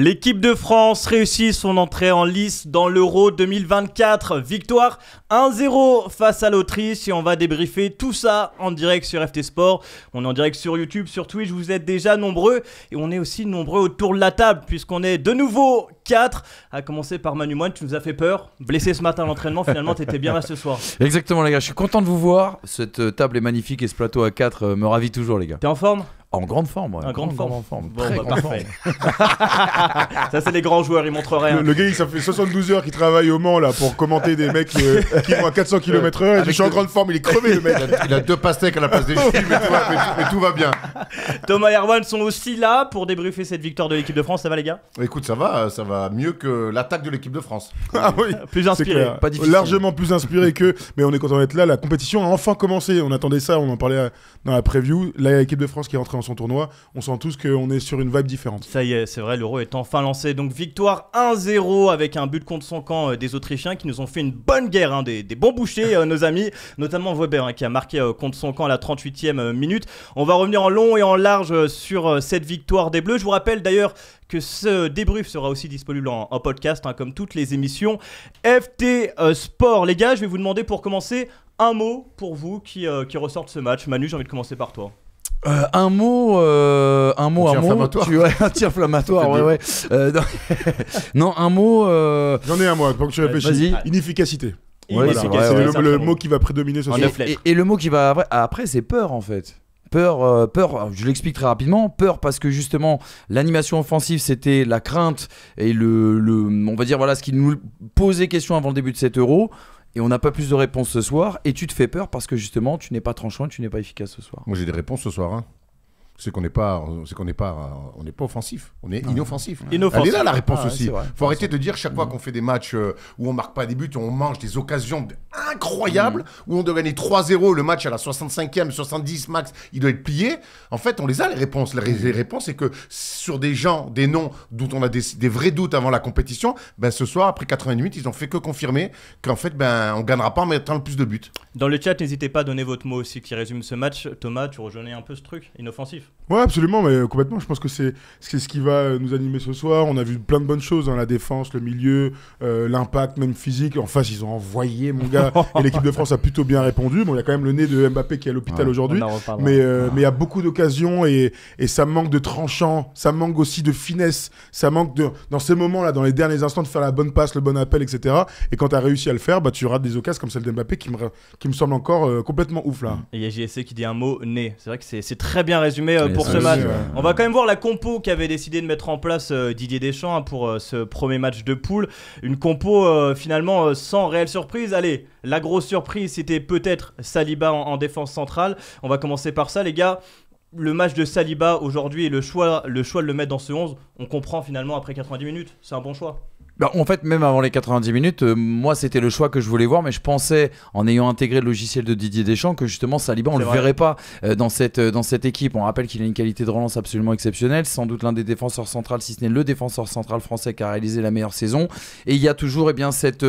L'équipe de France réussit son entrée en lice dans l'Euro 2024. Victoire 1-0 face à l'Autriche et on va débriefer tout ça en direct sur FT Sport. On est en direct sur YouTube, sur Twitch, vous êtes déjà nombreux et on est aussi nombreux autour de la table puisqu'on est de nouveau 4. À commencer par Manu Moine, tu nous as fait peur. Blessé ce matin à l'entraînement, finalement tu étais bien là ce soir. Exactement les gars, je suis content de vous voir. Cette euh, table est magnifique et ce plateau à 4 euh, me ravit toujours les gars. T'es en forme en grande forme, En grande, forme. Très bah, parfait. ça, c'est les grands joueurs, ils montreraient. Le, le, gars, ça fait 72 heures qu'il travaille au Mans là pour commenter des mecs euh, qui vont à 400 km/h. Je suis en grande forme, il est crevé le mec. Il a, deux pastèques à la place des filles, mais, tout va, bien. Thomas et Erwan sont aussi là pour débriefer cette victoire de l'équipe de France. Ça va, les gars Écoute, ça va, ça va mieux que l'attaque de l'équipe de France. Ah euh, plus inspiré, pas difficile. Largement plus inspiré que. Mais on est content d'être là. La compétition a enfin commencé. On attendait ça, on en parlait euh, dans la preview. Là, l'équipe de France qui est rentrée son tournoi, on sent tous qu'on est sur une vibe différente. Ça y est, c'est vrai, l'euro est enfin lancé. Donc victoire 1-0 avec un but contre son camp euh, des Autrichiens qui nous ont fait une bonne guerre, hein, des, bons bouchers, euh, nos amis, notamment Weber hein, qui a marqué euh, contre son camp à la 38e minute. On va revenir en long et en large sur cette victoire des Bleus. Je vous rappelle d'ailleurs que ce débrief sera aussi disponible en, podcast, hein, comme toutes les émissions. FT Sport, les gars, je vais vous demander pour commencer un mot pour vous qui, qui ressortent ce match. Manu, j'ai envie de commencer par toi. Euh, un mot, euh, un mot, un, mot. Tu, un tir inflammatoire, ouais, ouais. Euh, non, un mot. J'en ai un mot, Pour que tu réfléchis. Inefficacité. Ouais, c'est Inefficacité. le, le mot qui va prédominer sur et, et, et, le mot qui va après, c'est peur en fait. Peur, peur, je l'explique très rapidement. Peur parce que justement, l'animation offensive, c'était la crainte et le, on va dire, voilà, ce qui nous posait question avant le début de cet euro et on n'a pas plus de réponses ce soir et tu te fais peur parce que justement tu n'es pas tranchant, tu n'es pas efficace ce soir. Moi j'ai des réponses ce soir. Hein c'est qu'on n'est pas, qu'on n'est pas, on n'est pas offensif, on est inoffensif. inoffensif. Elle est là la réponse ah aussi. Faut arrêter de dire chaque fois mm. qu'on fait des matchs euh, où on marque pas des buts, on mange des occasions incroyables mm. où on doit gagner 3-0 le match à la 65e, 70 max, il doit être plié. En fait, on les a les réponses. Les réponses, c'est que sur des gens, des noms dont on a des, vrais doutes avant la compétition, ben ce soir après 88, ils ont fait que confirmer qu'en fait, ben on gagnera pas en mettant le plus de buts. Dans le chat, n'hésitez pas à donner votre mot aussi qui résume ce match. Thomas, tu rejoignais un peu ce truc inoffensif. Ouais, absolument, mais complètement. Je pense que c'est ce qui va nous animer ce soir. On a vu plein de bonnes choses, dans hein, la défense, le milieu, euh, l'impact, même physique. En face, ils ont envoyé, mon gars. et l'équipe de France a plutôt bien répondu. Bon, il y a quand même le nez de Mbappé qui est à l'hôpital aujourd'hui. Mais euh, ah. mais il y a beaucoup d'occasions et, ça manque de tranchant, ça manque aussi de finesse, ça manque de, dans ces moments-là, dans les derniers instants, de faire la bonne passe, le bon appel, etc. Et quand tu as réussi à le faire, bah, tu rates des occasions comme celle de Mbappé qui me, qui me semble encore euh, complètement ouf là. Et il y a JSC qui dit un mot, nez. C'est vrai que c'est très bien résumé euh, pour ce match. On va quand même voir la compo qu'avait décidé de mettre en place euh, Didier Deschamps hein, pour euh, ce premier match de poule. Une compo finalement sans réelle surprise. Allez, la grosse surprise, c'était peut-être Saliba en, en défense centrale. On va commencer par ça, les gars le match de Saliba aujourd'hui et le choix, le choix de le mettre dans ce 11, on comprend finalement après 90 minutes. C'est un bon choix ben en fait, même avant les 90 minutes, euh, moi, c'était le choix que je voulais voir, mais je pensais, en ayant intégré le logiciel de Didier Deschamps, que justement, Saliba, on le verrait pas euh, dans, cette, euh, dans cette équipe. On rappelle qu'il a une qualité de relance absolument exceptionnelle, sans doute l'un des défenseurs centrales, si ce n'est le défenseur central français qui a réalisé la meilleure saison. Et il y a toujours eh bien, cette,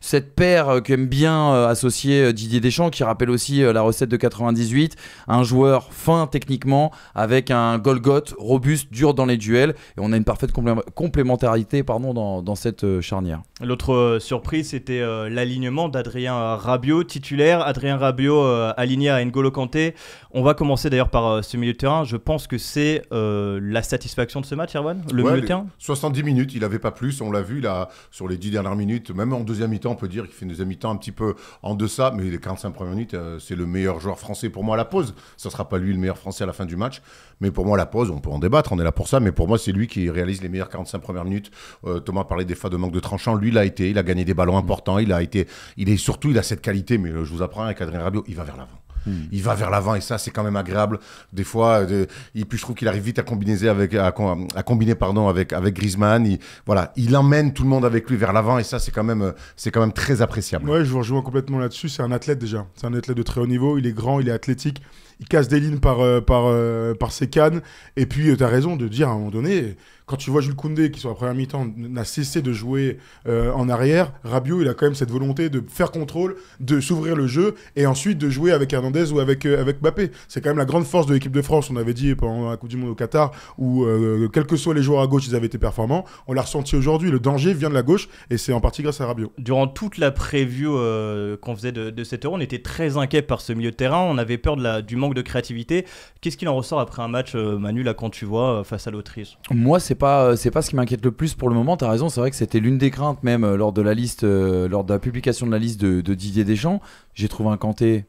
cette paire qu'aime bien associer Didier Deschamps, qui rappelle aussi la recette de 98, un joueur fin techniquement, avec un Golgoth robuste, dur dans les duels. Et on a une parfaite complémentarité pardon, dans, dans cette euh, charnière. L'autre euh, surprise, c'était euh, l'alignement d'Adrien Rabiot, titulaire. Adrien Rabiot aligné à N'Golo Kanté. On va commencer d'ailleurs par ce milieu de terrain. Je pense que c'est la satisfaction de ce match, Erwan Le milieu de terrain 70 minutes, il n'avait pas plus. On l'a vu là, sur les 10 dernières minutes, même en deuxième mi-temps, on peut dire qu'il fait une deuxième mi-temps un petit peu en deçà, mais les 45 premières minutes, c'est le meilleur joueur français pour moi à la pause. Ça ne sera pas lui le meilleur français à la fin du match, mais pour moi, à la pause, on peut en débattre, on est là pour ça, mais pour moi, c'est lui qui réalise les meilleures 45 premières minutes. Thomas parlait des de manque de tranchant. Lui, il a été, il a gagné des ballons mm. importants. Il a été, il est surtout, il a cette qualité. Mais euh, je vous apprends avec Adrien Rabiot, il va vers l'avant. Mm. Il va vers l'avant et ça, c'est quand même agréable. Des fois, euh, puis je trouve qu'il arrive vite à combiner avec, à, combiner, pardon, avec, avec Griezmann. Il, voilà, il emmène tout le monde avec lui vers l'avant et ça, c'est quand même, euh, c'est quand même très appréciable. Oui je vous rejoins complètement là-dessus. C'est un athlète déjà. C'est un athlète de très haut niveau. Il est grand, il est athlétique il casse des lignes par, euh, par, euh, par ses cannes. Et puis, euh, tu as raison de dire à un moment donné, quand tu vois Jules Koundé, qui sur la première mi-temps n'a cessé de jouer en arrière, Rabiot, il a quand même cette volonté de faire contrôle, de s'ouvrir le jeu et ensuite de jouer avec Hernandez ou avec, avec Mbappé. C'est quand même la grande force de l'équipe de France. On avait dit pendant la Coupe du Monde au Qatar, où quels que soient les joueurs à gauche, ils avaient été performants. On l'a ressenti aujourd'hui. Le danger vient de la gauche et c'est en partie grâce à Rabiot. Durant toute la preview qu'on faisait de, cette Euro, on était très inquiet par ce milieu de terrain. On avait peur de la, du de créativité. Qu'est-ce qu'il en ressort après un match, euh, Manu, là, quand tu vois euh, face à l'Autriche Moi, c'est pas, euh, c'est pas ce qui m'inquiète le plus pour le moment. Tu as raison, c'est vrai que c'était l'une des craintes, même lors de la liste, lors de la publication de la liste de, de Didier Deschamps. J'ai trouvé un canté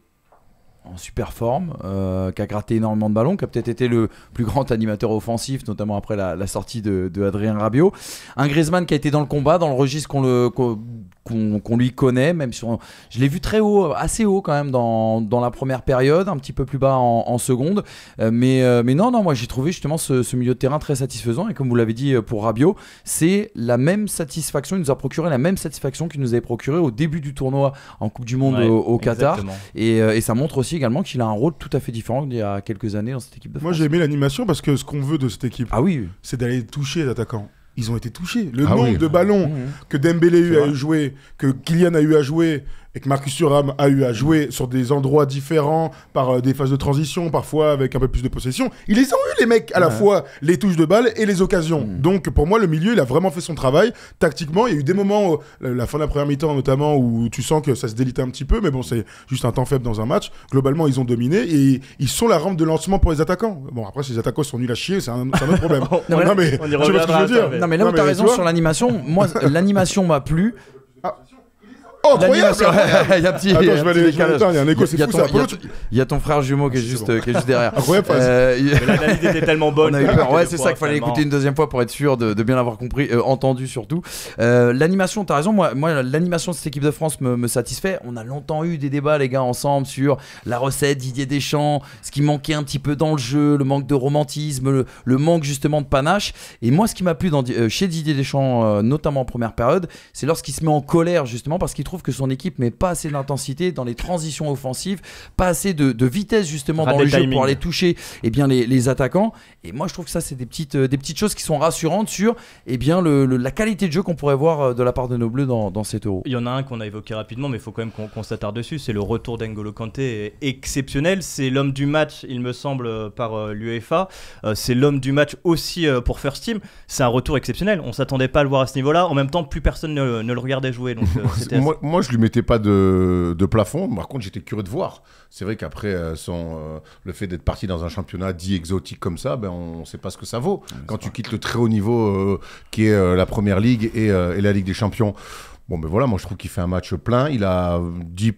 en super forme, euh, qui a gratté énormément de ballons, qui a peut-être été le plus grand animateur offensif, notamment après la, sortie de, Adrien Rabiot. Un Griezmann qui a été dans le combat, dans le registre qu'on lui connaît, même si je l'ai vu très haut, assez haut quand même dans, la première période, un petit peu plus bas en, seconde. Euh, mais, euh, mais non, non, moi j'ai trouvé justement ce, milieu de terrain très satisfaisant. Et comme vous l'avez dit pour Rabiot, c'est la même satisfaction, il nous a procuré la même satisfaction qu'il nous avait procuré au début du tournoi en Coupe du Monde au, Qatar. et ça montre aussi également qu'il a un rôle tout à fait différent d'il y a quelques années dans cette équipe de France. Moi j'ai aimé l'animation parce que ce qu'on veut de cette équipe, ah oui. c'est d'aller toucher les attaquants ils ont été touchés. Le ah nombre de ballons mmh, mmh. que Dembélé a eu à jouer, que Kylian a eu à jouer, et que Marcus Thuram a eu à jouer sur des endroits différents, par euh, des phases de transition, parfois avec un peu plus de possession, ils les ont eu les mecs à la fois les touches de balle et les occasions. Hmm. Donc pour moi le milieu il a vraiment fait son travail tactiquement. Il y a eu des moments, la fin de la première mi-temps notamment, où tu sens que ça se délite un petit peu, mais bon c'est juste un temps faible dans un match. Globalement ils ont dominé et ils sont la rampe de lancement pour les attaquants. Bon après si les attaquants sont nuls à chier, c'est un, autre problème. non, mais, que je veux dire. non mais là où t'as raison sur l'animation, moi l'animation m'a plu. Ah. Oh, incroyable Il y a un petit. Attends, il y a un écho, y a ton frère jumeau qui est ah, juste derrière. Incroyable, euh, était tellement bonne. Ouais, c'est ça qu'il fallait écouter une deuxième fois pour être sûr de bien l'avoir compris, euh, entendu surtout. Euh, l'animation, t'as raison, moi, l'animation de cette équipe de France me satisfait. On a longtemps eu des débats, les gars, ensemble sur la recette Didier Deschamps, ce qui manquait un petit peu dans le jeu, le manque de romantisme, le, manque justement de panache. Et moi, ce qui m'a plu chez Didier Deschamps, notamment en première période, c'est lorsqu'il se met en colère justement parce qu'il trouve que son équipe met pas assez d'intensité dans les transitions offensives, pas assez de, vitesse justement dans le jeu pour aller toucher et eh bien, les, attaquants. Et moi, je trouve que ça, c'est des petites, euh, des petites choses qui sont rassurantes sur et eh bien, la qualité de jeu qu'on pourrait voir euh, de la part de nos bleus dans, dans cet euro. Il y en a un qu'on a évoqué rapidement, mais il faut quand même qu'on s'attarde dessus. C'est le retour d'Angolo Kanté exceptionnel. C'est l'homme du match, il me semble, euh, par l'UEFA. C'est l'homme du match aussi pour First Team. C'est un retour exceptionnel. On s'attendait pas à le voir à ce niveau-là. En même temps, plus personne ne, le regardait jouer. Donc, moi, moi, je lui mettais pas de, plafond. Par contre, j'étais curieux de voir. C'est vrai qu'après euh, son, euh, le fait d'être parti dans un championnat dit exotique comme ça, ben, on ne sait pas ce que ça vaut. Quand tu quittes le très haut niveau euh, qui est la Première Ligue et, la Ligue des Champions, Bon, ben voilà, moi je trouve qu'il fait un match plein. Il a 10,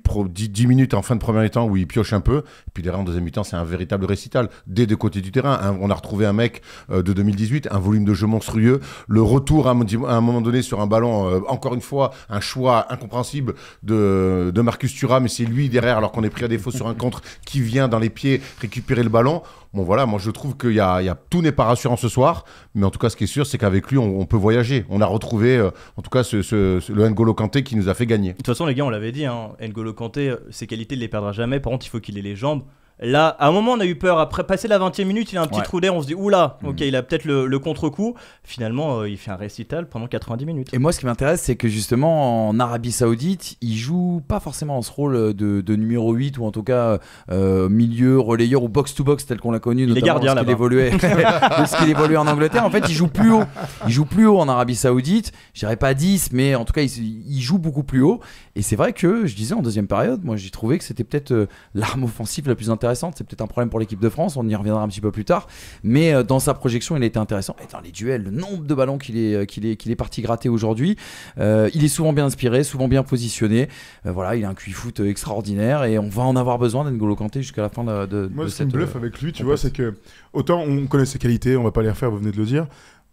minutes en fin de premier temps où il pioche un peu. Puis derrière, en deuxième mi-temps, c'est un véritable récital. Des deux côtés du terrain, hein. on a retrouvé un mec euh, de 2018, un volume de jeu monstrueux. Le retour à, un moment donné sur un ballon, euh, encore une fois, un choix incompréhensible de, de Marcus Thuram. Mais c'est lui derrière, alors qu'on est pris à défaut sur un contre, qui vient dans les pieds récupérer le ballon. Bon voilà, moi je trouve que y a, a, tout n'est pas rassurant ce soir, mais en tout cas ce qui est sûr c'est qu'avec lui on, peut voyager. On a retrouvé euh, en tout cas le N'Golo Kanté qui nous a fait gagner. De toute façon les gars on l'avait dit, hein, N'Golo Kanté euh, ses qualités il ne les perdra jamais, par contre il faut qu'il ait les jambes. Là, à un moment, on a eu peur. Après, passer la 20e minute, il a un petit trou d'air. On se dit, oula, mhm. ok, il a peut-être le, contre-coup. Finalement, euh, il fait un récital pendant 90 minutes. Et moi, ce qui m'intéresse, c'est que justement, en Arabie Saoudite, il joue pas forcément en ce rôle de, numéro 8 ou en tout cas euh, milieu, relayeur ou box-to-box tel qu'on l'a connu, notamment gardiens, lorsqu'il évoluait, qu'il évoluait en Angleterre. En fait, il joue plus haut. Il joue plus haut en Arabie Saoudite. Je dirais pas 10, mais en tout cas, il, il joue beaucoup plus haut. Et c'est vrai que, je disais, en deuxième période, moi, j'ai trouvé que c'était peut-être euh, l'arme offensive la plus intéressante c'est peut-être un problème pour l'équipe de France, on y reviendra un petit peu plus tard. Mais euh, dans sa projection, il a intéressant. Et dans les duels, le nombre de ballons qu'il est, euh, qu'il est, qu'il est parti gratter aujourd'hui, euh, il est souvent bien inspiré, souvent bien positionné. voilà, il a un QI foot extraordinaire et on va en avoir besoin d'Engolo Kanté jusqu'à la fin de, de Moi, de ce cette, avec lui, tu vois, c'est que autant on connaît ses qualités, on va pas les refaire, vous venez de le dire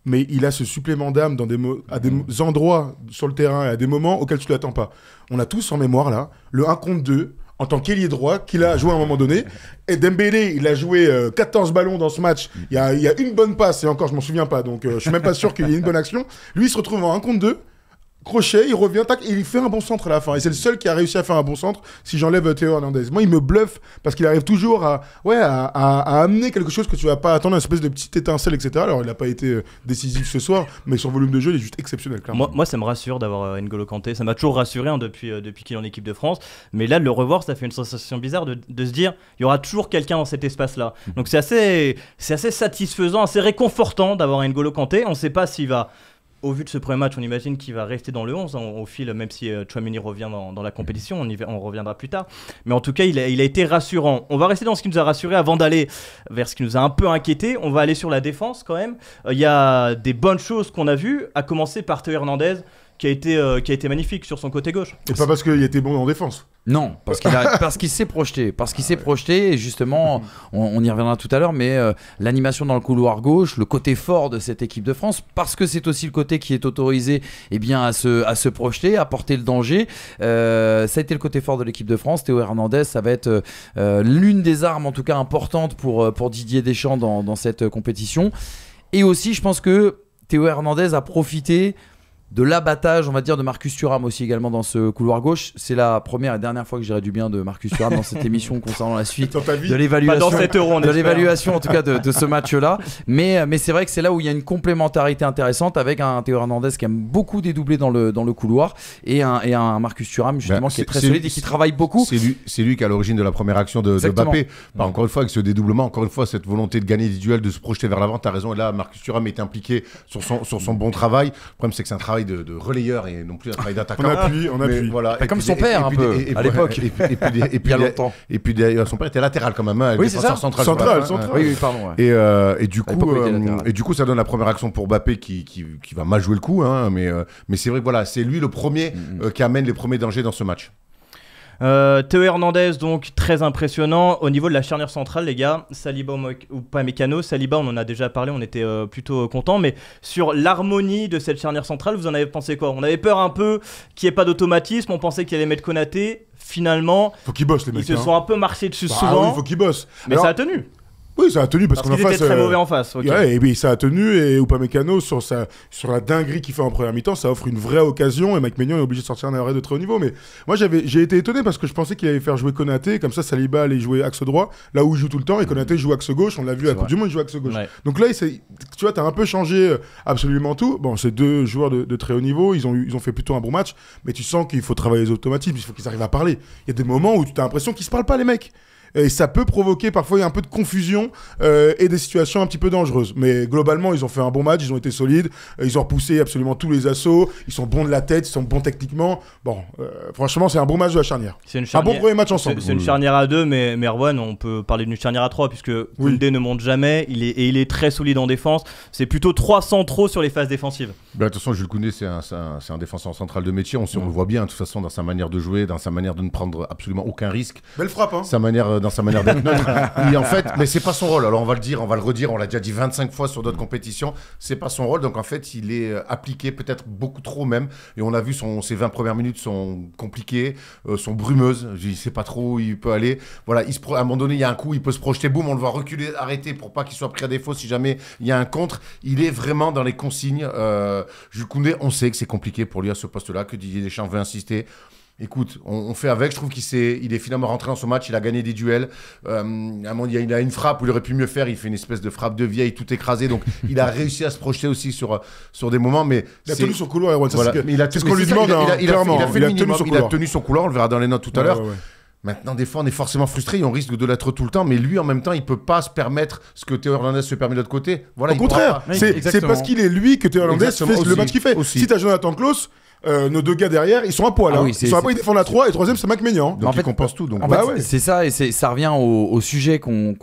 mais il a ce supplément d'âme dans des à des mm. endroits sur le terrain et à des moments auxquels tu ne l'attends pas. On a tous en mémoire là le 1 contre 2 en tant qu'ailier droit qu'il a joué à un moment donné. Et Dembélé, il a joué 14 euh, ballons dans ce match. Il y a, une bonne passe et encore, je m'en souviens pas. Donc, je euh, je suis même pas sûr qu'il y ait une bonne action. Lui, il se retrouve en 1 contre 2 crochet, il revient, tac, et il fait un bon centre à la fin. Et c'est le seul qui a réussi à faire un bon centre si j'enlève Théo Hernandez. Moi, il me bluffe parce qu'il arrive toujours à, ouais, à, amener quelque chose que tu vas pas attendre, une espèce de petite étincelle, etc. Alors, il n'a pas été euh, décisif ce soir, mais son volume de jeu, il est juste exceptionnel. Moi, ça me rassure d'avoir euh, N'Golo Kanté. Ça m'a toujours rassuré hein, depuis, euh, depuis qu'il est en équipe de France. Mais là, de le revoir, ça fait une sensation bizarre de, se dire il y aura toujours quelqu'un dans cet espace-là. Mmh. Donc, c'est assez, assez satisfaisant, assez réconfortant d'avoir N'Golo Kanté. On ne sait pas s'il va au vu de ce premier match, on imagine qu'il va rester dans le 11 hein, au fil, même si euh, Chouamini revient dans, la compétition, on, y, reviendra plus tard. Mais en tout cas, il a, été rassurant. On va rester dans ce qui nous a rassuré avant d'aller vers ce qui nous a un peu inquiété. On va aller sur la défense quand même. Euh, il y a des bonnes choses qu'on a vues, à commencer par Théo Hernandez qui a été, euh, qui a été magnifique sur son côté gauche. Et pas parce qu'il était bon en défense. Non, parce qu'il s'est projeté, parce qu'il ah s'est projeté et justement, on, y reviendra tout à l'heure, mais euh, l'animation dans le couloir gauche, le côté fort de cette équipe de France, parce que c'est aussi le côté qui est autorisé, eh bien à se, à se projeter, à porter le danger. Euh, ça a été le côté fort de l'équipe de France. Théo Hernandez, ça va être l'une des armes en tout cas importantes pour pour Didier Deschamps dans, dans cette compétition. Et aussi, je pense que Théo Hernandez a profité de l'abattage, on va dire, de Marcus Thuram aussi également dans ce couloir gauche. C'est la première et dernière fois que j'irai du bien de Marcus Thuram dans cette émission concernant la suite de l'évaluation, de l'évaluation en tout cas de, ce match-là. Mais, mais c'est vrai que c'est là où il y a une complémentarité intéressante avec un Théo Hernandez qui aime beaucoup dédoubler dans le, dans le couloir et un, Marcus Thuram ben, justement qui est très solide et qui travaille beaucoup. C'est lui, lui qui a à l'origine de la première action de, Mbappé. Bappé. Mm. encore une fois, avec ce dédoublement, encore une fois, cette volonté de gagner des duels, de se projeter vers l'avant, t'as raison. Et là, Marcus Thuram est impliqué sur son, sur son bon travail. Le problème, c'est que c'est un travail de, relayeur et non plus un travail d'attaquant. on appuie, on appuie. Voilà. comme son père, un peu, à l'époque. Et puis, longtemps. Et puis, son père était latéral quand même. oui, c'est ça. Central, central. Euh, et, du coup, euh, et du coup, ça donne la première action pour Bappé qui, qui, va mal jouer le coup. Hein, mais, euh, mais c'est vrai que voilà, c'est lui le premier mm, mm. qui amène les premiers dangers dans ce match. Euh, Théo Hernandez, donc très impressionnant. Au niveau de la charnière centrale, les gars, Saliba ou pas Mécano, Saliba, on en a déjà parlé, on était euh, plutôt euh, content. Mais sur l'harmonie de cette charnière centrale, vous en avez pensé quoi On avait peur un peu qu'il n'y ait pas d'automatisme, on pensait qu'il allait mettre Konaté. Finalement, faut qu'ils bossent les mecs. Ils se hein. sont un peu marchés dessus bah souvent. Mais ça a tenu. Oui, ça a tenu parce, parce qu'on face. Était très euh, mauvais en face. Ouais, et puis ça a tenu et Upamecano sur sa sur la dinguerie qu'il fait en première mi-temps, ça offre une vraie occasion et Mike Maignan est obligé de sortir un arrêt de très haut niveau. Mais moi j'avais j'ai été étonné parce que je pensais qu'il allait faire jouer Konaté comme ça Saliba allait jouer axe droit là où il joue tout le temps et mm-hmm. Konaté joue axe gauche. On l'a vu à Coupe du Monde, il joue axe gauche. Donc là, tu vois, tu as un peu changé euh, absolument tout. Bon, c'est deux joueurs de, très haut niveau, ils ont ils ont fait plutôt un bon match, mais tu sens qu'il faut travailler les automatismes, il faut qu'ils arrivent à parler. Il y a des moments où tu as l'impression qu'ils se parlent pas les mecs et ça peut provoquer parfois un peu de confusion euh, et des situations un petit peu dangereuses. Mais globalement, ils ont fait un bon match, ils ont été solides, ils ont repoussé absolument tous les assauts, ils sont bons de la tête, ils sont bons techniquement. Bon, euh, franchement, c'est un bon match de la charnière. C'est Un bon premier match ensemble. C'est une charnière à deux, mais Merwan, on peut parler d'une charnière à trois, puisque Koundé ne monte jamais, il est, et il est très solide en défense. C'est plutôt trois centraux sur les phases défensives. Ben, de toute façon, Jules Koundé, c'est un, défenseur central de métier, on, on, le voit bien, de toute façon, dans sa manière de jouer, dans sa manière de ne prendre absolument aucun risque. Belle frappe, hein. Sa manière euh, euh, dans sa manière d'être mais ce en fait, mais c'est pas son rôle. Alors on va le dire, on va le redire, on l'a déjà dit 25 fois sur d'autres compétitions, c'est pas son rôle. Donc en fait, il est euh, appliqué peut-être beaucoup trop même. Et on a vu son, ses 20 premières minutes sont compliquées, euh, sont brumeuses. Je sais pas trop où il peut aller. Voilà, il se à un moment donné, il y a un coup, il peut se projeter, boum, on le voit reculer, arrêter pour pas qu'il soit pris à défaut si jamais il y a un contre. Il est vraiment dans les consignes. Euh, on sait que c'est compliqué pour lui à ce poste-là, que Didier Deschamps veut insister écoute, on, fait avec. Je trouve qu'il est, il est finalement rentré dans son match. Il a gagné des duels. Euh, il, a, une frappe où il aurait pu mieux faire. Il fait une espèce de frappe de vieille, tout écrasé. Donc, il a réussi à se projeter aussi sur, sur des moments. Mais il a tenu son couloir, Erwan. ce qu'on lui demande. Il a tenu son couloir. On le verra dans les notes tout à l'heure. Maintenant, des fois, on est forcément frustré on risque de l'être tout le temps, mais lui, en même temps, il ne peut pas se permettre ce que Théo Hernandez se permet de l'autre côté. Voilà, Au contraire, c'est parce qu'il est lui que Théo Hernandez fait le match qu'il fait. Si tu as Jonathan Klaus, euh, nos deux gars derrière, ils sont à poil. Ah hein. ils sont à poil, ils défendent la 3 et troisième c'est Mac Donc en fait, ils compensent tout. C'est ça et ça revient au, sujet qu'on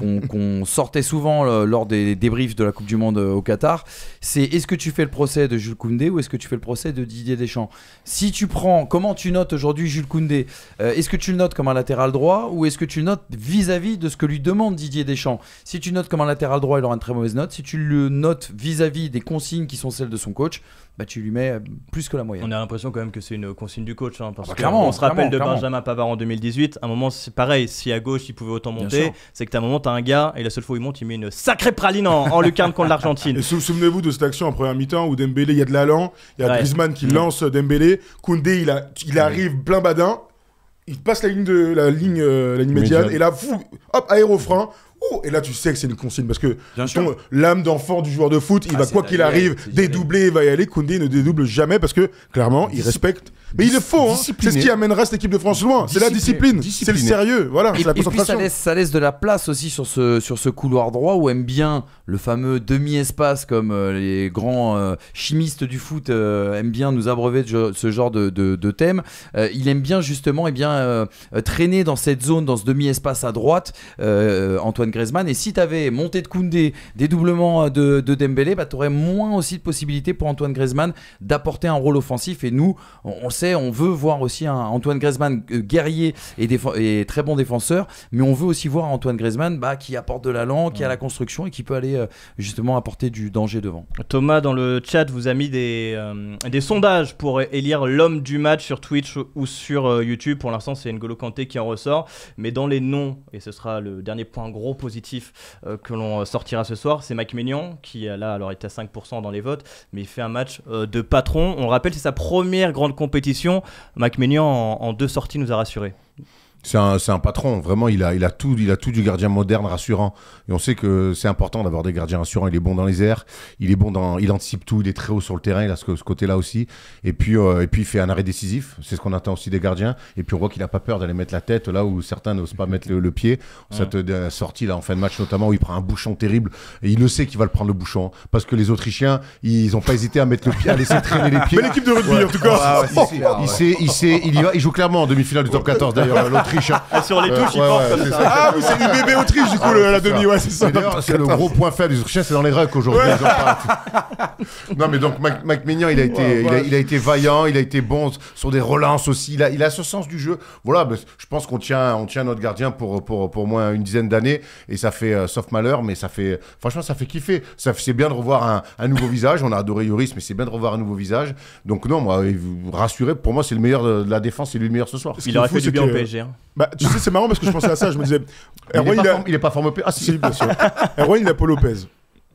sortait souvent euh, lors des débriefs de la Coupe du Monde euh, au Qatar. C'est est-ce que tu fais le procès de Jules Koundé ou est-ce que tu fais le procès de Didier Deschamps Si tu prends, comment tu notes aujourd'hui Jules Koundé Est-ce que tu le notes comme un latéral droit ou est-ce que tu le notes vis-à-vis de ce que lui demande Didier Deschamps Si tu notes comme un latéral droit, il aura une très mauvaise note. Si tu le notes vis-à-vis des consignes qui sont celles de son coach, bah tu lui mets plus que la moyenne l'impression quand même que c'est une consigne du coach. Hein, parce ah bah on se rappelle de Benjamin Pavard en 2018. À un moment, c'est pareil. Si à gauche, il pouvait autant monter, c'est que t'as un moment, t'as un gars, et la seule fois où il monte, il met une sacrée praline en, le lucarne contre l'Argentine. souvenez-vous de cette action en première mi-temps où Dembélé, il y a de l'allant, il y a qui mm. lance Dembélé. Koundé, il, arrive plein badin. Il passe la ligne de la ligne, euh, la ligne médiane, et là, fou, hop, aérofrein, Oh, et là, tu sais que c'est une consigne parce que l'âme d'enfant du joueur de foot, il ah, va quoi qu'il arrive dédoubler, il va y aller. Koundé ne dédouble jamais parce que clairement, il respecte mais il le faut, hein. c'est ce qui amènera cette équipe de France loin. C'est la discipline, c'est le sérieux, voilà, Et puis ça, laisse, de la place aussi sur ce, sur ce couloir droit où aime bien le fameux demi-espace comme euh, les grands euh, chimistes du foot euh, aiment bien nous abreuver de ce genre de, de, thème. il aime bien justement et eh bien, traîner dans cette zone, dans ce demi-espace à droite, Antoine Griezmann. Et si tu avais monté de Koundé, dédoublement de, de Dembélé, bah, tu aurais moins aussi de possibilités pour Antoine Griezmann d'apporter un rôle offensif. Et nous, on, on sait on veut voir aussi Antoine Griezmann euh, guerrier et, très bon défenseur, mais on veut aussi voir Antoine Griezmann bah, qui apporte de la langue, qui a la construction et qui peut aller euh, justement apporter du danger devant. Thomas, dans le chat, vous a mis des, euh, des sondages pour élire l'homme du match sur Twitch ou sur YouTube. Pour l'instant, c'est N'Golo Kanté qui en ressort, mais dans les noms, et ce sera le dernier point gros positif que l'on sortira ce soir, c'est Mike Mignon qui, là, alors était à 5% dans les votes, mais il fait un match de patron. On rappelle, c'est sa première grande compétition Mac en deux sorties, nous a rassurés c'est un, un, patron. Vraiment, il a, il, a tout, il a tout du gardien moderne, rassurant. Et on sait que c'est important d'avoir des gardiens rassurants. Il est bon dans les airs, il est bon dans, il anticipe tout, il est très haut sur le terrain. Il a ce, côté-là aussi. Et puis, euh, et puis, il fait un arrêt décisif. C'est ce qu'on attend aussi des gardiens. Et puis, on voit qu'il n'a pas peur d'aller mettre la tête là où certains n'osent pas mettre le, pied. Cette sortie là en fin de match, notamment, où il prend un bouchon terrible. Et il le sait qu'il va le prendre le bouchon hein, parce que les Autrichiens, ils n'ont pas hésité à mettre le pied, à laisser traîner les pieds. Mais l'équipe de rugby, en tout cas, il, sait, il sait, il y va. Il joue clairement en demi-finale du top 14 d'ailleurs. Hein. Ah, sur les touches, Ah c'est du bébé Autriche, du coup, ah, la demi, c'est le gros point faible des Autrichiens, c'est dans les rucks aujourd'hui. non, mais donc Mac, il a, été, il, a, été vaillant, il a été bon sur des relances aussi. Il a, il a ce sens du jeu. Voilà, ben, je pense qu'on tient, on tient notre gardien pour, pour, pour moins une dizaine d'années. Et ça fait, euh, sauf malheur, mais ça fait, franchement, ça fait kiffer. c'est bien de revoir un, nouveau visage. On a adoré Yoris mais c'est bien de revoir un nouveau visage. Donc, non, moi, rassurez, pour moi, c'est le meilleur de, la défense, c'est lui le meilleur ce soir. Il aurait fait du bien au PSG. Hein. Bah, tu sais, c'est marrant parce que je pensais à ça. Je me disais, il, est, pas il au PSG est pas formé. Ah, si, bien sûr. Erwan, il a Paul Lopez.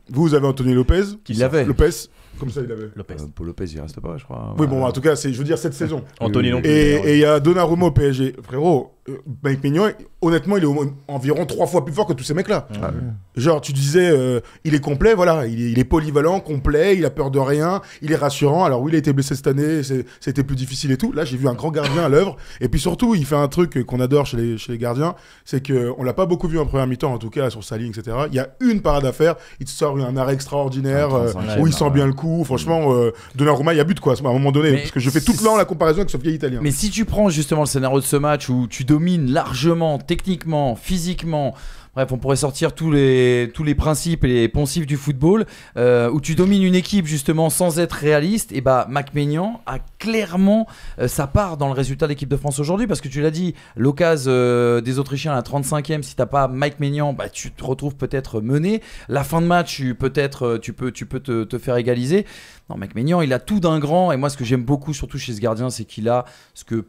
Vous, vous avez Anthony Lopez. Qui l'avait. Lopez. Comme ça, il l'avait. Lopez. Euh, Paul Lopez, il reste pas, je crois. Oui, bon, euh, en tout cas, je veux dire, cette saison. Anthony non Et il y a Donnarumma au PSG. Frérot, euh, Mike Mignon honnêtement, il est environ trois fois plus fort que tous ces mecs-là. Ah Genre, tu disais, euh, il est complet, voilà, il est, polyvalent, complet, il a peur de rien, il est rassurant. Alors oui, il a été blessé cette année, c'était plus difficile et tout. Là, j'ai vu un grand gardien à l'œuvre. Et puis surtout, il fait un truc qu'on adore chez les, gardiens, c'est qu'on euh, l'a pas beaucoup vu en première mi-temps, en tout cas, sur sa ligne, etc. Il y a une parade à faire, il sort un arrêt extraordinaire où il sent bien le coup. Franchement, Donnarumma, il a but, quoi, à un moment donné. parce que je fais tout le temps la comparaison avec ce vieil italien. Mais si tu prends justement le scénario de ce match où tu demandes domine largement, techniquement, physiquement. Bref, on pourrait sortir tous les, tous les principes et les poncifs du football, euh, où tu domines une équipe justement sans être réaliste, et bah MacMaignan a clairement euh, sa part dans le résultat de l'équipe de France aujourd'hui, parce que tu l'as dit, l'occasion euh, des Autrichiens à la 35e, si t'as pas Mike Maignan, bah, tu te retrouves peut-être mené. La fin de match, peut-être, tu peux, tu peux te, faire égaliser. Non, MacMaignan, il a tout d'un grand, et moi ce que j'aime beaucoup surtout chez ce gardien, c'est qu'il a ce que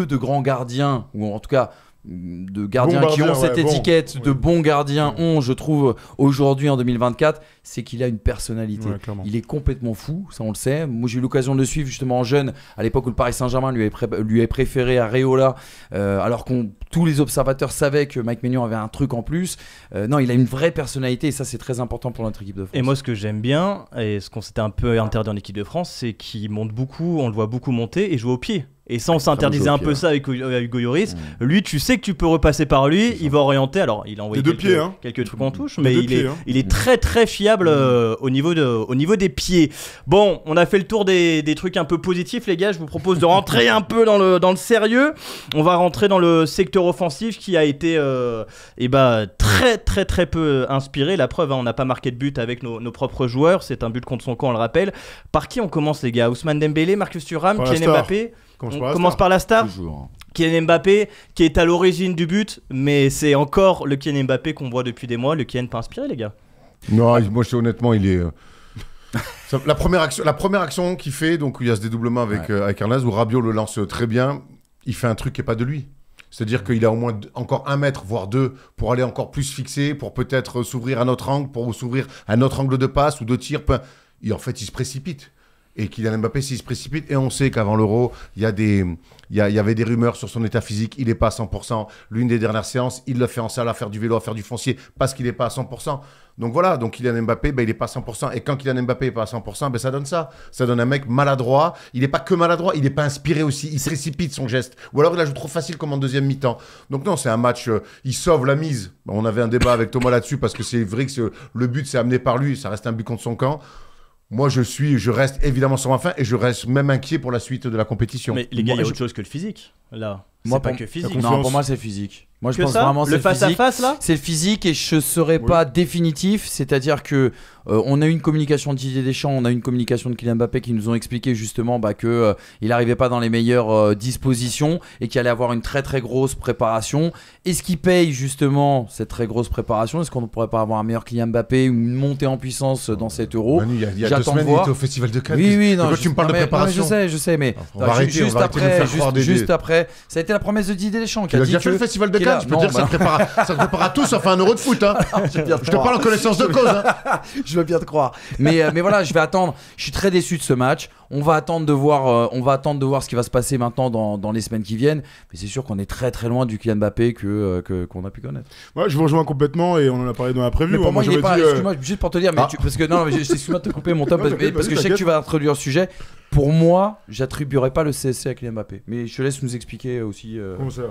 de grands gardiens, ou en tout cas de gardiens qui ont cette étiquette de bons gardiens mm. ont, je trouve, aujourd'hui en 2024, c'est qu'il a une personnalité. il est complètement fou, ça on le sait. Moi j'ai eu l'occasion de le suivre justement en jeune, à l'époque où le Paris Saint-Germain lui, lui est préféré à Réola, euh, alors qu'on tous les observateurs savaient que Mike Maignan avait un truc en plus. Euh, non, il a une vraie personnalité et ça c'est très important pour notre équipe de France. Et moi ce que j'aime bien, et ce qu'on s'était un peu interdit en équipe de France, c'est qu'il monte beaucoup, on le voit beaucoup monter et jouer au pied. Et ça, on s'interdisait un peu ça avec, Hugo Yoris. Mm. Lui, tu sais que tu peux repasser par lui, il va orienter. Alors, il a envoyé hein. quelques, trucs en mm. touche, mais il, est, hein. il, est, très très fiable mm. euh, au, niveau de, au niveau des pieds. Bon, on a fait le tour des, trucs un peu positifs, les gars. Je vous propose de rentrer un peu dans le, dans le sérieux. On va rentrer dans le secteur offensif qui a été euh, eh ben, très très très peu euh, inspiré. La preuve, hein, on n'a pas marqué de but avec nos, nos propres joueurs. C'est un but contre son camp, on le rappelle. Par qui on commence, les gars Ousmane Dembélé, Marcus Thuram, Kylian Mbappé Commence on commence par la star. Toujours. Kylian Mbappé, qui est à l'origine du but, mais c'est encore le Kylian Mbappé qu'on voit depuis des mois. Le Kylian pas inspiré, les gars. Non, moi, je sais, honnêtement, il est. Euh, la première action, la première action qu'il fait, donc il y a ce dédoublement euh, avec Arnaz, où Rabiot le lance très bien. Il fait un truc qui est pas de lui. C'est-à-dire mm. qu'il a au moins encore un mètre, voire deux, pour aller encore plus fixer, pour peut-être euh, s'ouvrir à notre angle, pour s'ouvrir à notre angle de passe ou de tir. Et en fait, il se précipite et Kylian Mbappé s'il se précipite et on sait qu'avant l'Euro il y des il y, avait des rumeurs sur son état physique il n'est pas à 100% l'une des dernières séances il l'a fait en salle à faire du vélo à faire du foncier parce qu'il n'est pas à 100% donc voilà donc Kylian Mbappé ben, il n'est pas à 100% et quand Kylian Mbappé n'est pas à 100% ben, ça donne ça ça donne un mec maladroit il n'est pas que maladroit il n'est pas inspiré aussi il se précipite son geste ou alors il la joue trop facile comme en deuxième mi-temps donc non c'est un match euh, il sauve la mise on avait un débat avec Thomas là-dessus parce que c'est vrai que le but c'est amené par lui ça reste un but contre son camp moi, je suis, je reste évidemment sur ma fin et je reste même inquiet pour la suite de la compétition. Mais les gars, il y a autre chose que le physique, là. Moi, pas que physique. Non, pour moi, c'est physique. Moi, je pense vraiment c'est le face à face là. C'est le physique et je serai pas définitif, c'est-à-dire que a euh, on a une communication de Didier Deschamps, on a une communication de Kylian Mbappé qui nous ont expliqué justement bah, que euh, il arrivait pas dans les meilleures euh, dispositions et qu'il allait avoir une très très grosse préparation. Est-ce qu'il paye justement cette très grosse préparation Est-ce qu'on ne pourrait pas avoir un meilleur Kylian Mbappé ou une montée en puissance dans cet Euro il y a, deux semaines, était au Festival de Cannes. Oui, oui, non, je, tu me parles de préparation. je sais, je sais, mais ah, bah, juste après, juste après, ça a été la promesse de Didier Deschamps. Qui a, a dit déjà le Festival de Cannes, je peux dire, bah ça, te prépare, à, ça sauf un euro de foot. Hein. je, te parle en connaissance de cause. Hein. je veux bien te croire. Mais, euh, mais voilà, je vais attendre. Je suis très déçu de ce match. On va attendre de voir, euh, on va attendre de voir ce qui va se passer maintenant dans, les semaines qui viennent. Mais c'est sûr qu'on est très très loin du Kylian Mbappé que euh, qu'on a pu connaître. Moi, je vous rejoins complètement et on en a parlé dans la prévue. Mais pour hein. moi, pas. Euh, moi juste pour te dire, ah. parce que non, je- de couper mon parce, que je sais que tu vas introduire le sujet. Pour moi, j'attribuerai pas le CSC à Kylian Mbappé. Mais je te laisse nous expliquer aussi. comment ça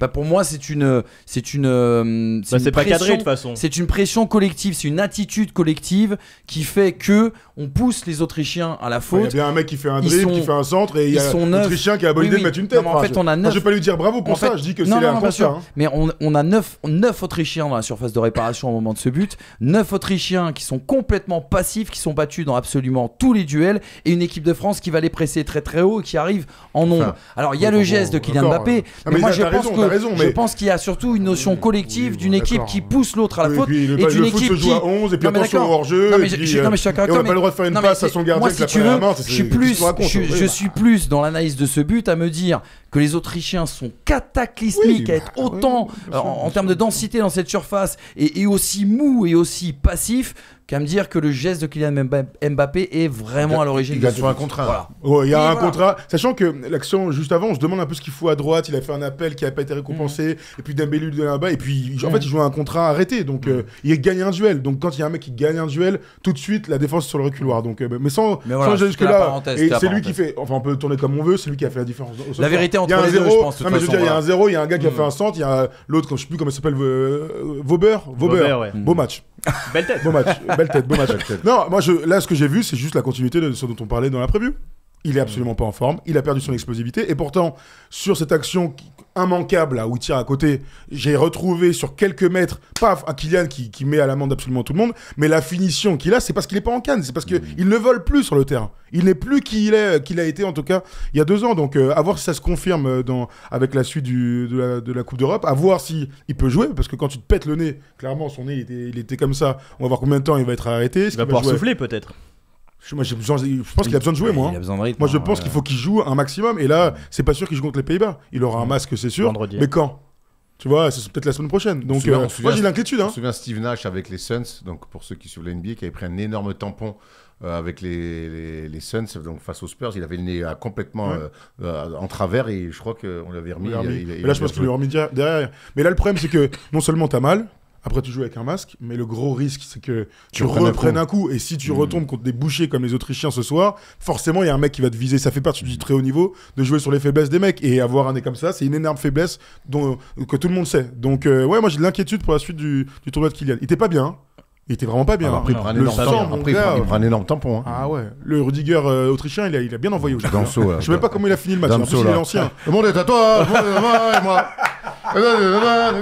bah, pour moi, c'est une, c'est une, bah, pas cadré de façon. C'est une pression collective, c'est une attitude collective qui fait que on pousse les Autrichiens à la faute. Il y a bien un mec qui fait un dribble, qui fait un centre, et il y a un autrichien qui a de mettre une tête. en on je vais pas lui dire bravo pour ça, je dis que c'est un hein. Mais on, a 9, Autrichiens dans la surface de réparation au moment de ce but, 9 Autrichiens qui sont complètement passifs, qui sont battus dans absolument tous les duels, et une équipe de France qui va les presser très très haut et qui arrive en nombre. Alors il y a le geste de Kylian Mbappé, mais, moi je pense, je pense qu'il y a surtout une notion collective d'une équipe qui pousse l'autre à la faute, et d'une équipe qui... Et puis attention hors-jeu, moi, si tu veux, Je suis plus, je, bah. suis plus dans l'analyse de ce but à me dire que les Autrichiens sont cataclysmiques à être bah, autant en, termes de densité dans cette surface et, et aussi mou et aussi passif qu'à me dire que le geste de Kylian Mbappé est vraiment à l'origine. Il gagne un contrat. Oh, il y a un contrat. Sachant que l'action juste avant, on se demande un peu ce qu'il faut à droite. Il a fait un appel qui n'a pas été récompensé. Mhm. Et puis Dembélé lui donne un bas. Et puis en mhm. fait, il joue un contrat arrêté. Donc mhm. euh, il gagne un duel. Donc quand il y a un mec qui gagne un duel, tout de suite la défense sur le reculoir. Donc euh, mais sans, mais jusque là. Et c'est lui qui fait. Enfin, on peut tourner comme on veut. C'est lui qui a fait la différence. La vérité entre les deux, je pense. Il y a un zéro. Il y a un gars qui a fait un centre. Il y a l'autre, je sais plus comment il s'appelle, Vauber. Vauber. Beau match. Belle tête. Bon match, belle tête, bon match. Non, moi, là, ce que j'ai vu, c'est juste la continuité de ce dont on parlait dans la preview. Il est absolument pas en forme. Il a perdu son explosivité. Et pourtant, sur cette action immanquable là, où il tire à côté, j'ai retrouvé sur quelques mètres, paf, un Kylian qui, qui met à l'amende absolument tout le monde. Mais la finition qu'il a, c'est parce qu'il est pas en canne. C'est parce qu'il mmh. ne vole plus sur le terrain. Il n'est plus qui il est, qu'il a été en tout cas il y a deux ans. Donc euh, à voir si ça se confirme euh, avec la suite de, la, Coupe d'Europe. À voir si il peut jouer. Parce que quand tu te pètes le nez, clairement son nez il était, comme ça. On va voir combien de temps il va être arrêté. Il va pouvoir souffler peut-être. Moi, je pense qu'il a besoin de jouer, moi. Hein. moi, je hein, pense qu'il faut qu'il joue un maximum. Et là, c'est pas sûr qu'il joue contre les Pays-Bas. Il aura un masque, c'est sûr. mais quand tu vois, c'est peut-être la semaine prochaine. Donc, euh, moi, j'ai l'inquiétude. Je hein. me souviens Steve Nash avec les Suns, donc pour ceux qui suivent la NBA, qui avait pris un énorme tampon euh, avec les, les, Suns, donc face aux Spurs. Il avait le nez euh, complètement en travers et je crois qu'on l'avait remis. mais là, je pense qu'il l'a remis derrière. Mais là, le problème, c'est que non seulement t'as mal, après, tu joues avec un masque, mais le gros risque, c'est que tu, reprennes un coup. Et si tu hmm. retombes contre des bouchers comme les Autrichiens ce soir, forcément, il y a un mec qui va te viser. Ça fait partie du très haut niveau de jouer sur les faiblesses des mecs. Et avoir un nez comme ça, c'est une énorme faiblesse dont, que tout le monde sait. Donc, euh, ouais, moi, j'ai de l'inquiétude pour la suite du, du tournoi de Kylian. Il était pas bien. Hein. Il était vraiment pas bien. après, il un énorme, après, un énorme tampon. Hein. Ah ouais. Le Rudiger euh, autrichien, il a, il a bien envoyé au jeu. Hein. Je sais même pas comment il a fini le match. Damso, plus, il est ancien. le monde est à toi. moi la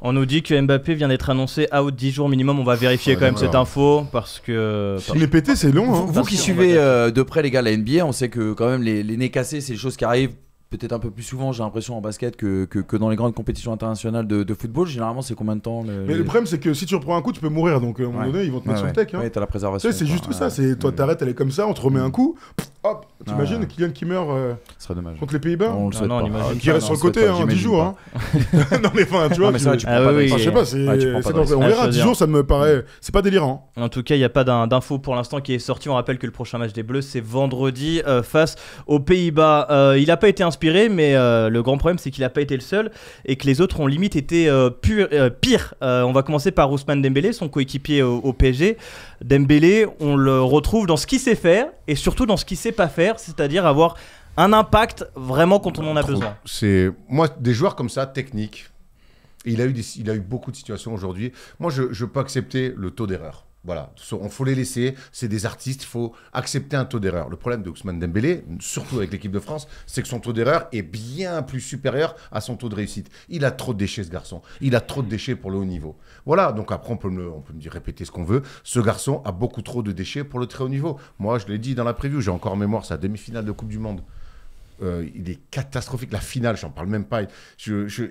On nous dit que Mbappé vient d'être annoncé out 10 jours minimum. On va vérifier ah, quand même cette info parce que. Les pété c'est long. Hein. Vous qui suivez euh, de près, les gars, la NBA, on sait que quand même les nez cassés, c'est les choses qui arrivent peut-être un peu plus souvent, j'ai l'impression, en basket que, que, dans les grandes compétitions internationales de, football. Généralement, c'est combien de temps Mais le problème, c'est que si tu reprends un coup, tu peux mourir. Donc, à un moment donné, ils vont te mettre sur le tech. Hein. la préservation. c'est juste ça. C'est toi, t'arrêtes, elle est comme ça, on te remet un coup. hop, t'imagines Kylian qui meurt Ça serait dommage. contre les Pays-Bas On le souhaite pas. Qui reste sur le côté, 10 jours. Hein. Non, mais enfin, tu vois. Je sais pas, ah, On verra, 10 jours, ça me paraît. C'est pas délirant. En tout cas, il n'y a pas d'info pour l'instant qui est sorti. On rappelle que le prochain match des Bleus, c'est vendredi euh, face aux Pays-Bas. Euh, il n'a pas été inspiré mais euh, le grand problème, c'est qu'il n'a pas été le seul et que les autres ont limite été euh, euh, pires. on va commencer par Ousmane Dembélé, son coéquipier au, PSG. Dembélé, on le retrouve dans ce qu'il sait faire et surtout dans ce qu'il sait pas faire, c'est-à-dire avoir un impact vraiment quand on en a besoin. C'est moi des joueurs comme ça techniques. Il a eu il a eu beaucoup de situations aujourd'hui. Moi je je peux accepter le taux d'erreur. Voilà, on faut les laisser, c'est des artistes, il faut accepter un taux d'erreur. Le problème de Ousmane Dembélé, surtout avec l'équipe de France, c'est que son taux d'erreur est bien plus supérieur à son taux de réussite. Il a trop de déchets ce garçon, il a trop de déchets pour le haut niveau. Voilà, donc après on peut on peut me dire répéter ce qu'on veut, ce garçon a beaucoup trop de déchets pour le très haut niveau. Moi je l'ai dit dans la preview, j'ai encore en mémoire sa demi-finale de Coupe du Monde. Euh, il est catastrophique. La finale, j'en parle même pas. Il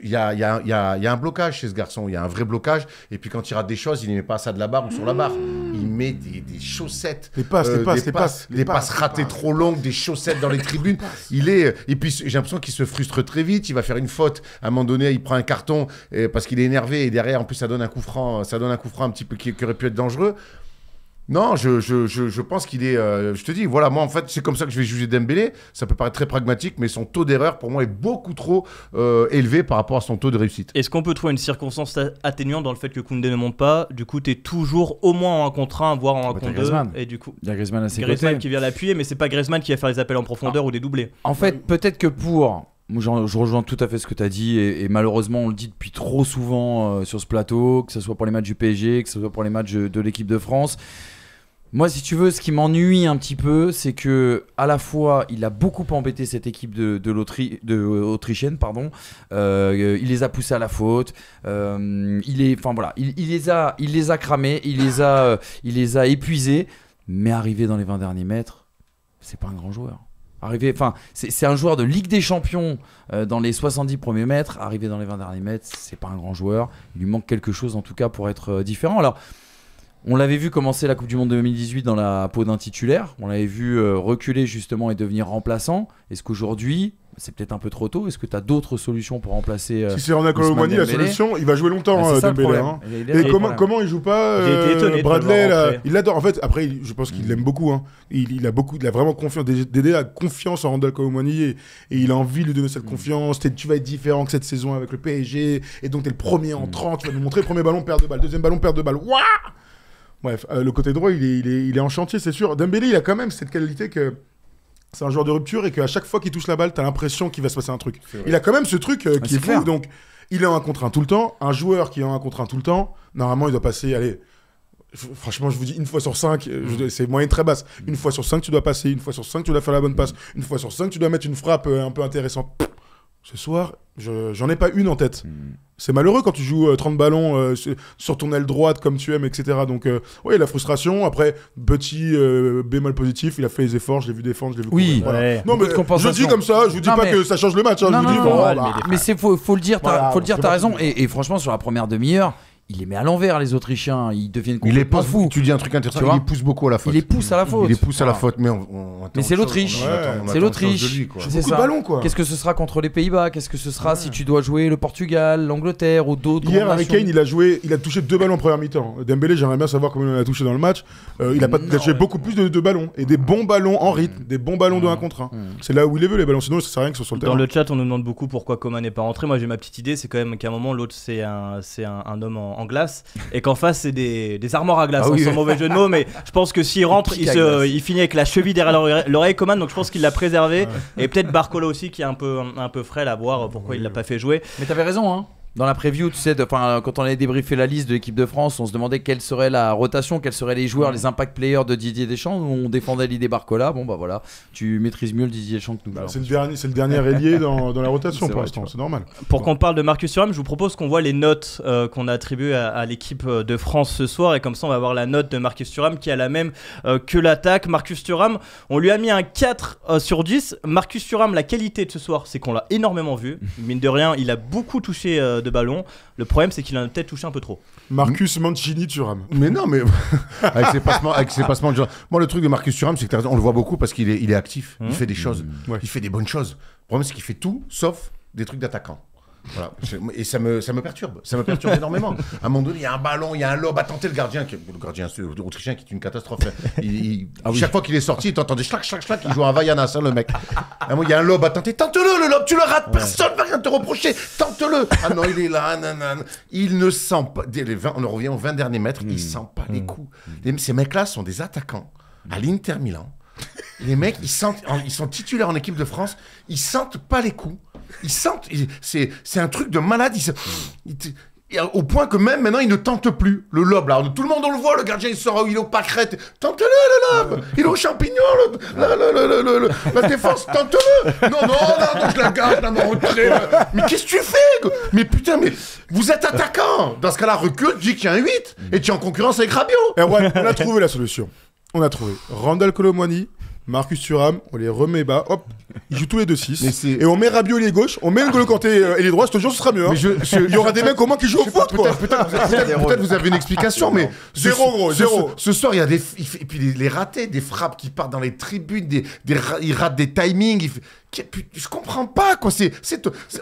y, a, un blocage chez ce garçon. Il y a un vrai blocage. Et puis quand il rate des choses, il ne met pas ça de la barre ou sur la barre. Mmh. Il met des, chaussettes. Les euh, passes, passes, des passes, ratées trop longues, des chaussettes dans les tribunes. Il est. Et puis j'ai l'impression qu'il se frustre très vite. Il va faire une faute. À un moment donné, il prend un carton euh, parce qu'il est énervé. Et derrière, en plus, ça donne un coup franc. Ça donne un coup franc un petit peu qui aurait pu être dangereux. Non, je, pense qu'il est. Euh, je te dis, voilà, moi en fait, c'est comme ça que je vais juger Dembélé. Ça peut paraître très pragmatique, mais son taux d'erreur pour moi est beaucoup trop euh, élevé par rapport à son taux de réussite. Est-ce qu'on peut trouver une circonstance atténuante dans le fait que Koundé ne monte pas Du coup, tu es toujours au moins en 1 contre 1, voire en 1 contre 2. Et du coup, il y a Griezmann Griezmann qui vient l'appuyer, mais c'est pas Griezmann qui va faire les appels en profondeur ah. ou des doublés. En fait, peut-être que pour je rejoins tout à fait ce que tu as dit, et, malheureusement, on le dit depuis trop souvent euh, sur ce plateau, que ce soit pour les matchs du PSG, que ce soit pour les matchs de l'équipe de France. Moi, si tu veux, ce qui m'ennuie un petit peu, c'est que à la fois, il a beaucoup embêté cette équipe de, de, de autrichienne, pardon. Euh, il les a poussés à la faute. Euh, il est, enfin voilà, il, les a, il les a cramés, il les a, euh, il les a épuisés. Mais arrivé dans les 20 derniers mètres, c'est pas un grand joueur. Arrivé, enfin, c'est, un joueur de Ligue des Champions dans les 70 premiers mètres. Arrivé dans les 20 derniers mètres, c'est pas un grand joueur. Il lui manque quelque chose, en tout cas, pour être différent. Alors. On l'avait vu commencer la Coupe du Monde 2018 dans la peau d'un titulaire. On l'avait vu euh, reculer justement et devenir remplaçant. Est-ce qu'aujourd'hui, c'est peut-être un peu trop tôt. Est-ce que tu as d'autres solutions pour remplacer euh, Si c'est Ronda Colomani, la solution, il va jouer longtemps, bah, euh, Dembélé. Hein. et comment, comment il joue pas Bradley, il l'adore. En fait, après, je pense qu'il l'aime mm. beaucoup. Hein. Il, a beaucoup, il a vraiment confiance. Dédé a confiance en Randall Colomani et, il a envie de lui donner cette mm. confiance. Tu vas être différent que cette saison avec le PSG. Et donc, tu es le premier mm. entrant. 30. Tu vas nous montrer premier ballon, perte de balle. Deuxième ballon, perte de balle. Waouh Bref, euh, le côté droit, il est, en chantier, c'est sûr. Dembélé, il a quand même cette qualité que c'est un joueur de rupture et qu'à chaque fois qu'il touche la balle, t'as l'impression qu'il va se passer un truc. Il a quand même ce truc euh, ah, qui est, fou. Donc, il est en un contre un tout le temps. Un joueur qui est en un contre un tout le temps, normalement, il doit passer, allez, franchement, je vous dis, une fois sur cinq, euh, mm. c'est moyenne très basse. Mm. Une fois sur cinq, tu dois passer. Une fois sur cinq, tu dois faire la bonne passe. Une fois sur cinq, tu dois mettre une frappe un peu intéressante ce soir, j'en ai pas une en tête. Hmm. C'est malheureux quand tu joues 30 euh, ballons euh, sur ton aile droite comme tu aimes, etc. Donc, euh, ouais oui, la frustration. Après, petit bémol positif, il a fait les efforts, je l'ai vu défendre, je l'ai vu. Oui, non, mais je dis comme ça, je vous dis pas que ça change le match. mais, c'est faut, faut, le dire, tu as raison. Et, et, franchement, sur la première demi-heure, il les met à l'envers, les Autrichiens. Ils deviennent complètement il est pas fou. Tu dis un truc intéressant. il les pousse beaucoup à la faute. Il les pousse à la faute. Il les pousse à la faute, mais on, on Mais c'est l'Autriche. c'est l'Autriche. C'est ça. Ballon, quoi. Qu'est-ce que ce sera contre les Pays-Bas Qu'est-ce que ce sera si tu dois jouer le Portugal, l'Angleterre ou d'autres Hier, avec Kane, il a joué, il a touché deux ballons en première mi-temps. Dembélé, j'aimerais bien savoir comment il en a touché dans le match. Euh, il a pas touché beaucoup plus de, ballons et des bons ballons en rythme, mm. des bons ballons de 1 mm. contre 1. Mm. C'est là où il les veut les ballons. Sinon, ça sert rien que ce soit le terrain. Dans le chat, on nous demande beaucoup pourquoi Coman n'est pas rentré. Moi, j'ai ma petite idée. C'est quand même qu'à un moment, l'autre, c'est un en glace et qu'en face c'est des, des, armoires à glace. c'est ah hein, mauvais jeu de mots, mais je pense que s'il rentre, il, finit avec la cheville derrière l'oreille commande donc je pense qu'il l'a préservé. Et peut-être Barcola aussi qui est un peu, un, peu frais à voir pourquoi il l'a pas fait jouer. Mais avais raison, hein dans la preview, tu sais, quand on a débriefé la liste de l'équipe de France, on se demandait quelle serait la rotation, quels seraient les joueurs, les impact players de Didier Deschamps. On défendait l'idée Barcola. Bon, bah voilà, tu maîtrises mieux le Didier Deschamps que nous. Bah, c'est, le dernier, c'est ailier dans, la rotation pour l'instant, c'est normal. Pour qu'on parle de Marcus Thuram, je vous propose qu'on voit les notes euh, qu'on a attribuées à, l'équipe euh, de France ce soir. Et comme ça, on va voir la note de Marcus Thuram qui a la même euh, que l'attaque. Marcus Thuram, on lui a mis un 4 sur 10. Marcus Thuram, la qualité de ce soir, c'est qu'on l'a énormément vu. Mine de rien, il a beaucoup touché de ballon. Le problème, c'est qu'il a peut-être touché un peu trop. Marcus Mancini turam Mais non, mais avec ses passements, avec ses passements Moi, le truc de Marcus Turam, c'est qu'on le voit beaucoup parce qu'il est, il est actif. Il mmh. fait des choses. Mmh. Il fait des bonnes choses. Le problème, c'est qu'il fait tout sauf des trucs d'attaquant. Et ça me, ça me perturbe. Ça me perturbe énormément. À un moment donné, il y a un ballon, il y a un lobe à tenter le gardien. Qui, le gardien autrichien qui est une catastrophe. Hein. Ah chaque fois qu'il est sorti, il des schlac, Il joue un à hein, le mec. il y a un lobe à tenter. Tente-le, le lobe, tu le rates. Personne va rien te reprocher. Tente-le. Ah non, il est là. Il ne sent pas. les on revient aux 20 derniers mètres. Il hmm. sent pas les hmm. coups. Ces mecs-là sont des attaquants à l'Inter Milan les mecs, ils, sentent, ils sont titulaires en équipe de France, ils sentent pas les coups. Ils sentent. C'est un truc de malade. au point que même maintenant ils ne tentent plus le lob là tout le monde on le voit le gardien il sort il est au pâquerette tente-le le lob il est au champignon la, défense tente-le non non non je la garde là mais qu'est-ce que tu fais mais putain mais vous êtes attaquant dans ce cas là recule tu dis qu'il y a un 8 et tu es en concurrence avec Rabiot on a trouvé la solution on a trouvé Randall Colomwani, Marcus Thuram, on les remet bas, hop, ils jouent tous les deux 6. Et on met Rabiot les gauche, on met N'Golo Kanté et euh, les droits, ce jour ce sera mieux. Hein. il y aura des mecs comme moi qui jouent au foot, Peut-être peut vous avez une explication, mais. Zéro, gros, zéro. Ce, soir, il y a des. Et puis les, ratés, des frappes qui partent dans les tribunes, des, des, ils ratent des timings. je comprends pas, quoi. C'est,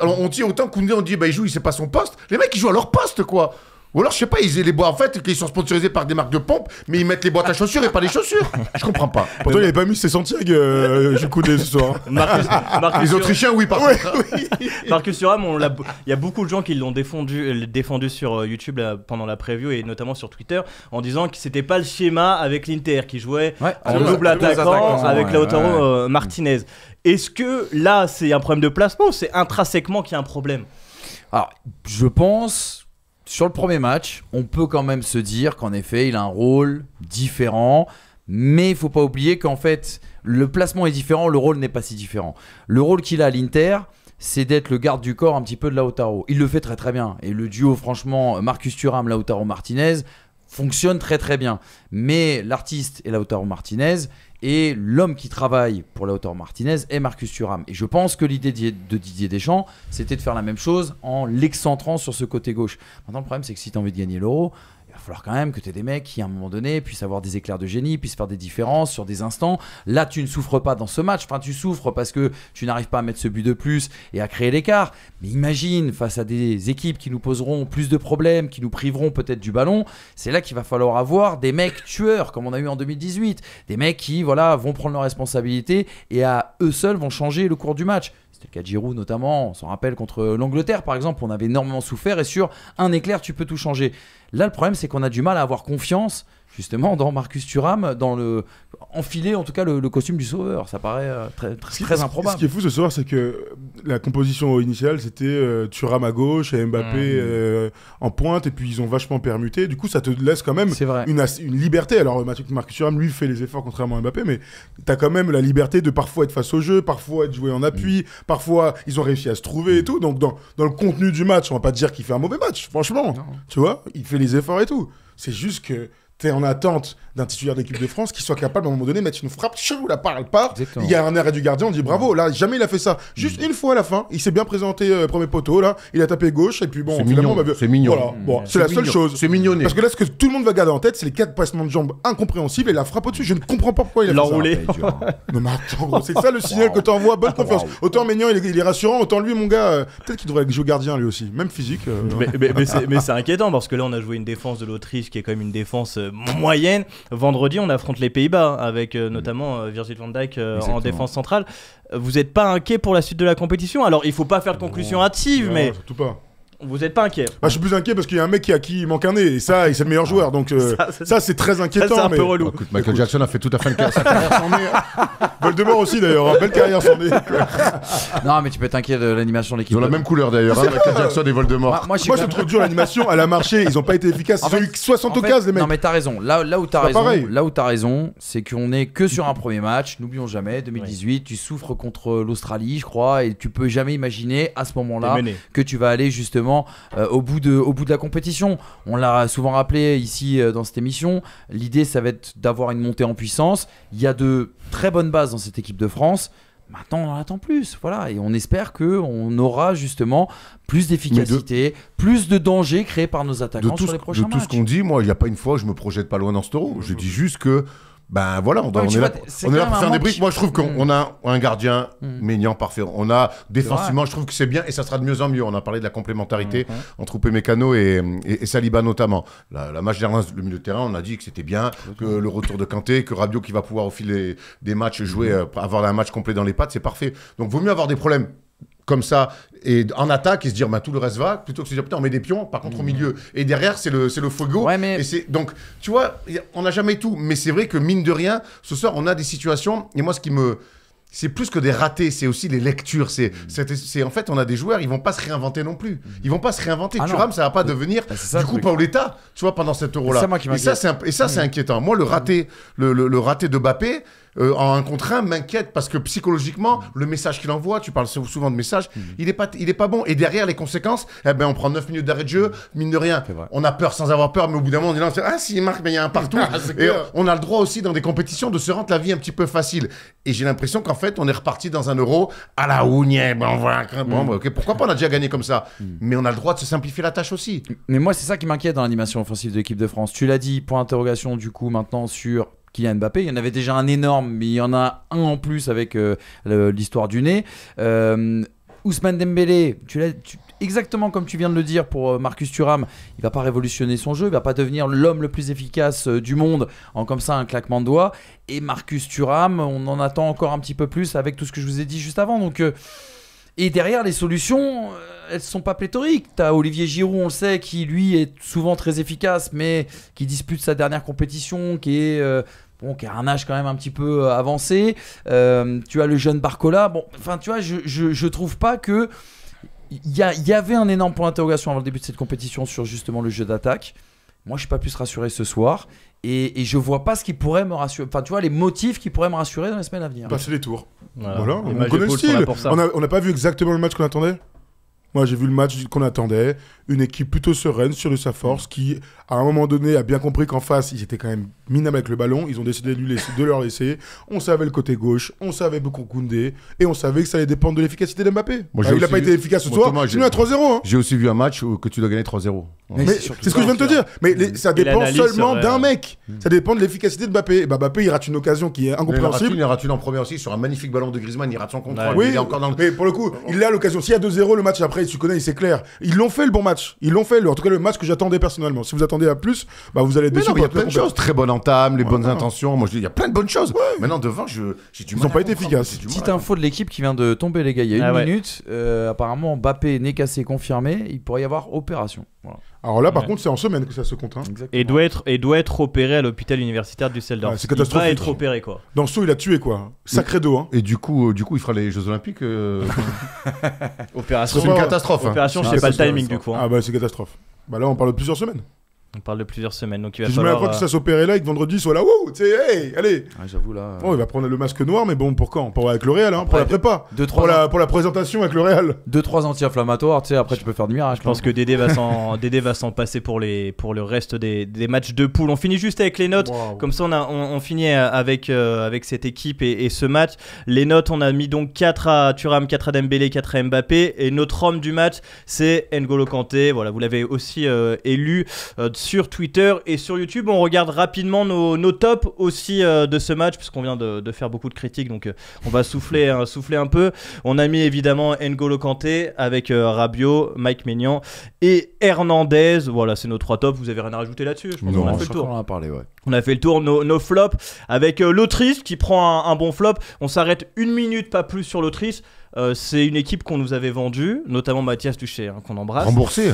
on dit autant qu'on dit, dit, bah, il joue, il sait pas son poste. Les mecs, ils jouent à leur poste, quoi. Ou alors, je sais pas, ils les boîtes, en fait, qu'ils sont sponsorisés par des marques de pompes mais ils mettent les boîtes à chaussures et pas les chaussures. Je comprends pas. Pourtant, il avait pas mis ses Santiago, euh, coup les Autrichiens, oui, par contre. Hein. Marcus Thuram, il y a beaucoup de gens qui l'ont défendu, euh, défendu sur euh, YouTube pendant la preview et notamment sur Twitter en disant que c'était pas le schéma avec l'Inter qui jouait en double attaquant avec La Lautaro euh, Martinez. Est-ce que là, c'est un problème de placement ou c'est intrinsèquement qu'il y a un problème Alors, je pense sur le premier match, on peut quand même se dire qu'en effet, il a un rôle différent. Mais il faut pas oublier qu'en fait, le placement est différent, le rôle n'est pas si différent. Le rôle qu'il a à l'Inter, c'est d'être le garde du corps un petit peu de Lautaro. Il le fait très très bien. Et le duo, franchement, Marcus Thuram, Lautaro Martinez, fonctionne très très bien. Mais l'artiste et Lautaro Martinez. Et l'homme qui travaille pour la hauteur Martinez est Marcus Thuram. Et je pense que l'idée de Didier Deschamps, c'était de faire la même chose en l'excentrant sur ce côté gauche. Maintenant, le problème, c'est que si tu as envie de gagner l'euro, falloir quand même que tu aies des mecs qui, à un moment donné, puissent avoir des éclairs de génie, puissent faire des différences sur des instants. Là, tu ne souffres pas dans ce match. Enfin, tu souffres parce que tu n'arrives pas à mettre ce but de plus et à créer l'écart. Mais imagine, face à des équipes qui nous poseront plus de problèmes, qui nous priveront peut-être du ballon, c'est là qu'il va falloir avoir des mecs tueurs, comme on a eu en 2018. Des mecs qui, voilà, vont prendre leurs responsabilités et à eux seuls vont changer le cours du match. C'est le cas de Giroud notamment. On s'en rappelle contre l'Angleterre par exemple. On avait énormément souffert et sur un éclair, tu peux tout changer. Là, le problème, c'est qu'on a du mal à avoir confiance justement dans Marcus Thuram, dans le enfiler en tout cas le, costume du sauveur. Ça paraît euh, très, très, improbable. Ce qui est fou ce soir, c'est que la composition initiale, c'était euh, Thuram à gauche et Mbappé mm. euh, en pointe, et puis ils ont vachement permuté. Du coup, ça te laisse quand même une, une, liberté. Alors Marcus Thuram, lui, fait les efforts contrairement à Mbappé, mais t'as quand même la liberté de parfois être face au jeu, parfois être joué en appui, mm. parfois ils ont réussi à se trouver et tout. Donc dans, le contenu du match, on va pas dire qu'il fait un mauvais match, franchement. Tu vois, il fait les efforts et tout. C'est juste que tu es en attente d'un titulaire d'équipe de France qui soit capable à un moment donné de mettre une frappe, chou, la part, elle part. Il y a un arrêt du gardien, on dit bravo. Là, jamais il a fait ça. Juste mm. une fois à la fin, il s'est bien présenté euh, premier poteau, là, il a tapé gauche, et puis bon, c'est mignon. c'est mignon. Mm. c'est la seule chose. C'est mignonné. Parce que là, ce que tout le monde va garder en tête, c'est les quatre passements de jambes incompréhensibles et la frappe au-dessus. Je ne comprends pas pourquoi il a fait ça. Hein. non, mais attends, c'est ça le signal que t'envoies. Bonne ah, confiance. Autant Mignon, il, est rassurant, autant lui, mon gars, euh, peut-être qu'il devrait jouer gardien lui aussi, même physique. Euh, mais, mais, mais c'est inquiétant parce que là, on a joué une défense de l'Autriche qui est quand même une défense moyenne. Vendredi, on affronte les Pays-Bas avec euh, mm. notamment euh, Virgil van Dijk euh, en défense centrale. Vous n'êtes pas inquiet pour la suite de la compétition Alors, il faut pas faire de conclusion hâtive, mais. Surtout pas. Vous êtes pas inquiet bah, Je suis plus inquiet parce qu'il y a un mec qui, à qui il manque un nez et ça, c'est le meilleur joueur. Donc euh, ça, c'est très inquiétant. C'est un peu relou. Michael Jackson a fait tout à fait de carrière, sans nez. Voldemort aussi d'ailleurs, hein. belle carrière sans nez. non, mais tu peux t'inquiéter de l'animation de l'équipe. Ils ont la même couleur d'ailleurs, hein, Michael Jackson et Voldemort. Moi, je trouve dur l'animation, elle a marché, ils ont pas été efficaces. ils ont eu 60 les mecs. Non, mais t'as raison. Là, où t'as raison, as raison, c'est qu'on est que sur un premier match. N'oublions jamais, 2018, tu souffres contre l'Australie, je crois, et tu peux jamais imaginer à ce moment-là que tu vas aller justement euh, au, bout de, au bout de la compétition. On l'a souvent rappelé ici euh, dans cette émission, l'idée ça va être d'avoir une montée en puissance. Il y a de très bonnes bases dans cette équipe de France. Maintenant, on en attend plus, voilà, et on espère que on aura justement plus d'efficacité, plus de danger créé par nos attaquants sur les prochains De tout ce qu'on dit, moi, il n'y a pas une fois, je me projette pas loin dans ce taureau. Je dis juste que ben voilà, on, doit, est, faire des briques. Moi, je trouve qu'on mm. a un gardien mmh. parfait. On a défensivement, je trouve que c'est bien et ça sera de mieux en mieux. On a parlé de la complémentarité mm, mm. entre Pémecano et, et, Saliba notamment. La, match dernière, le milieu de terrain, on a dit que c'était bien, que le retour de Kanté, que Rabiot qui va pouvoir au fil des, matchs jouer, euh, avoir un match complet dans les pattes, c'est parfait. Donc, vaut mieux avoir des problèmes comme ça et en attaque et se dire bah, tout le reste va plutôt que se dire putain on met des pions par contre au mmh. milieu et derrière c'est le c'est le fogo c'est donc tu vois on n'a jamais tout mais c'est vrai que mine de rien ce soir on a des situations et moi ce qui me c'est plus que des ratés, c'est aussi les lectures. C'est, mmh. en fait, on a des joueurs, ils vont pas se réinventer non plus. Mmh. Ils vont pas se réinventer. Ah Thuram, ça va pas bah, devenir bah, du coup l'état. tu vois, pendant cette euro-là. Et ça, c'est, et ça, c'est inquiétant. Moi, le raté, le, le, le raté de Bappé, euh, en un contre un m'inquiète parce que psychologiquement, le message qu'il envoie, tu parles souvent de message, mhm. il est pas, il est pas bon. Et derrière les conséquences, eh ben on prend 9 minutes d'arrêt de jeu, mine de rien. On a peur sans avoir peur, mais au bout d'un moment on dit là, ah si il marque, mais il y a un partout. Ah, et on a le droit aussi dans des compétitions de se rendre la vie un petit peu facile. Et j'ai l'impression qu'en fait on est reparti dans un euro à la ounie. Eh ben, mhm. Bon bon, pourquoi pas on a déjà gagné comme ça, mhm. mais on a le droit de se simplifier la tâche aussi. Mais moi c'est ça qui m'inquiète dans l'animation offensive de l'équipe de France. Tu l'as dit, point d'interrogation du coup maintenant sur Kylian Mbappé. Il y en avait déjà un énorme, mais il y en a un en plus avec euh, l'histoire du nez. Euh, Ousmane Dembélé, tu l'as exactement comme tu viens de le dire pour euh, Marcus Thuram, il va pas révolutionner son jeu, il va pas devenir l'homme le plus efficace du monde en comme ça un claquement de doigts. Et Marcus Thuram, on en attend encore un petit peu plus avec tout ce que je vous ai dit juste avant. Donc et derrière, les solutions, euh, elles sont pas pléthoriques. as Olivier Giroud, on le sait, qui lui est souvent très efficace, mais qui dispute sa dernière compétition, qui est euh, bon, qui a un âge quand même un petit peu euh, avancé. tu as le jeune Barcola. Bon, enfin, tu vois, je, je, trouve pas que il y, y, avait un énorme point d'interrogation avant le début de cette compétition sur justement le jeu d'attaque. Moi, je suis pas plus rassuré ce soir. Et, je vois pas ce qui pourrait me rassurer. Enfin, tu vois, les motifs qui pourraient me rassurer dans les semaines à venir. Passer les tours. voilà on connaît le style. On n'a pas vu exactement le match qu'on attendait moi, j'ai vu le match qu'on attendait. Une équipe plutôt sereine, sur de sa force, qui, à un moment donné, a bien compris qu'en face, ils étaient quand même minables avec le ballon. Ils ont décidé de, de leur laisser. On savait le côté gauche, on savait beaucoup Koundé, et on savait que ça allait dépendre de l'efficacité de Mbappé. Ah, il n'a pas été efficace ce Moi, soir. venu à 3-0. Hein. J'ai aussi vu un match où que tu dois gagner 3-0. c'est ce que je viens de te dire. Mais ça dépend seulement d'un mec. Mmh. Ça dépend de l'efficacité de Mbappé. Bah, Mbappé, il rate une occasion qui est incompréhensible. Il rate une en premier aussi sur un magnifique ballon de Griezmann. Il rate son contrôle. oui, il est encore dans mais pour le coup, il a l'occasion. S'il y a 2-0, le match après, tu connais, c'est clair. Ils l'ont fait le bon match. Ils l'ont fait, le, en tout cas le match que j'attendais personnellement. Si vous attendez à plus, bah vous allez être déçu Il plein de choses. Très bonne entame, les bonnes intentions. Moi, je dis, il y a plein de bonnes choses. Maintenant, devant, j'ai du mal. Ils n'ont pas été efficaces. Petite info de l'équipe qui vient de tomber, les gars. Il y a ah une minute. Euh, apparemment, Bappé Né cassé confirmé. Il pourrait y avoir opération. Voilà. Alors là, par contre, c'est en semaine que ça se compte. Hein. Et, doit être, et doit être opéré à l'hôpital universitaire du Seldorf. c'est Il être opéré, quoi. Dans ce il a tué, quoi. Sacré dos, hein. Et du coup, euh, du coup, il fera les Jeux Olympiques. Euh, Opération. C'est une catastrophe. Hein. Opération, je sais pas le timing, du coup. Hein. Ah, bah, c'est catastrophe. Bah là, on parle de plusieurs semaines. On parle de plusieurs semaines. Donc il va falloir, je me rappelle que ça euh, s'opérait là et que vendredi soit là, Wouh tu sais, hey, allez. J'avoue là. Euh. Oh, il va prendre le masque noir, mais bon, pour quand Pour avec le Real, hein, pour la prépa. pour, la, pour la présentation avec le Real. Deux, trois anti-inflammatoires, tu sais, après tu peux faire du mirage. Je pense que Dédé va s'en passer pour les pour le reste des, des, matchs de poule. On finit juste avec les notes. Comme ça, on, a, on, finit euh, avec avec cette équipe et, ce match. Les notes, on a mis donc 4 à Thuram, 4 à Dembélé, 4 à Mbappé. Et notre homme du match, c'est N'Golo Kanté. Voilà, vous l'avez aussi élu sur Twitter et sur YouTube. On regarde rapidement nos, nos tops aussi euh, de ce match, puisqu'on vient de, faire beaucoup de critiques, donc euh, on va souffler, hein, souffler un peu. On a mis évidemment N'Golo Kanté avec euh, Rabio, Mike Maignan et Hernandez. Voilà, c'est nos trois tops. Vous avez rien à rajouter là-dessus Je a fait le tour. On a, fait le tour, nos, flops, avec l'autrice qui prend un, bon flop. On s'arrête une minute, pas plus, sur l'autrice euh, c'est une équipe qu'on nous avait vendue, notamment Mathias Duché, hein, qu'on embrasse. Remboursé.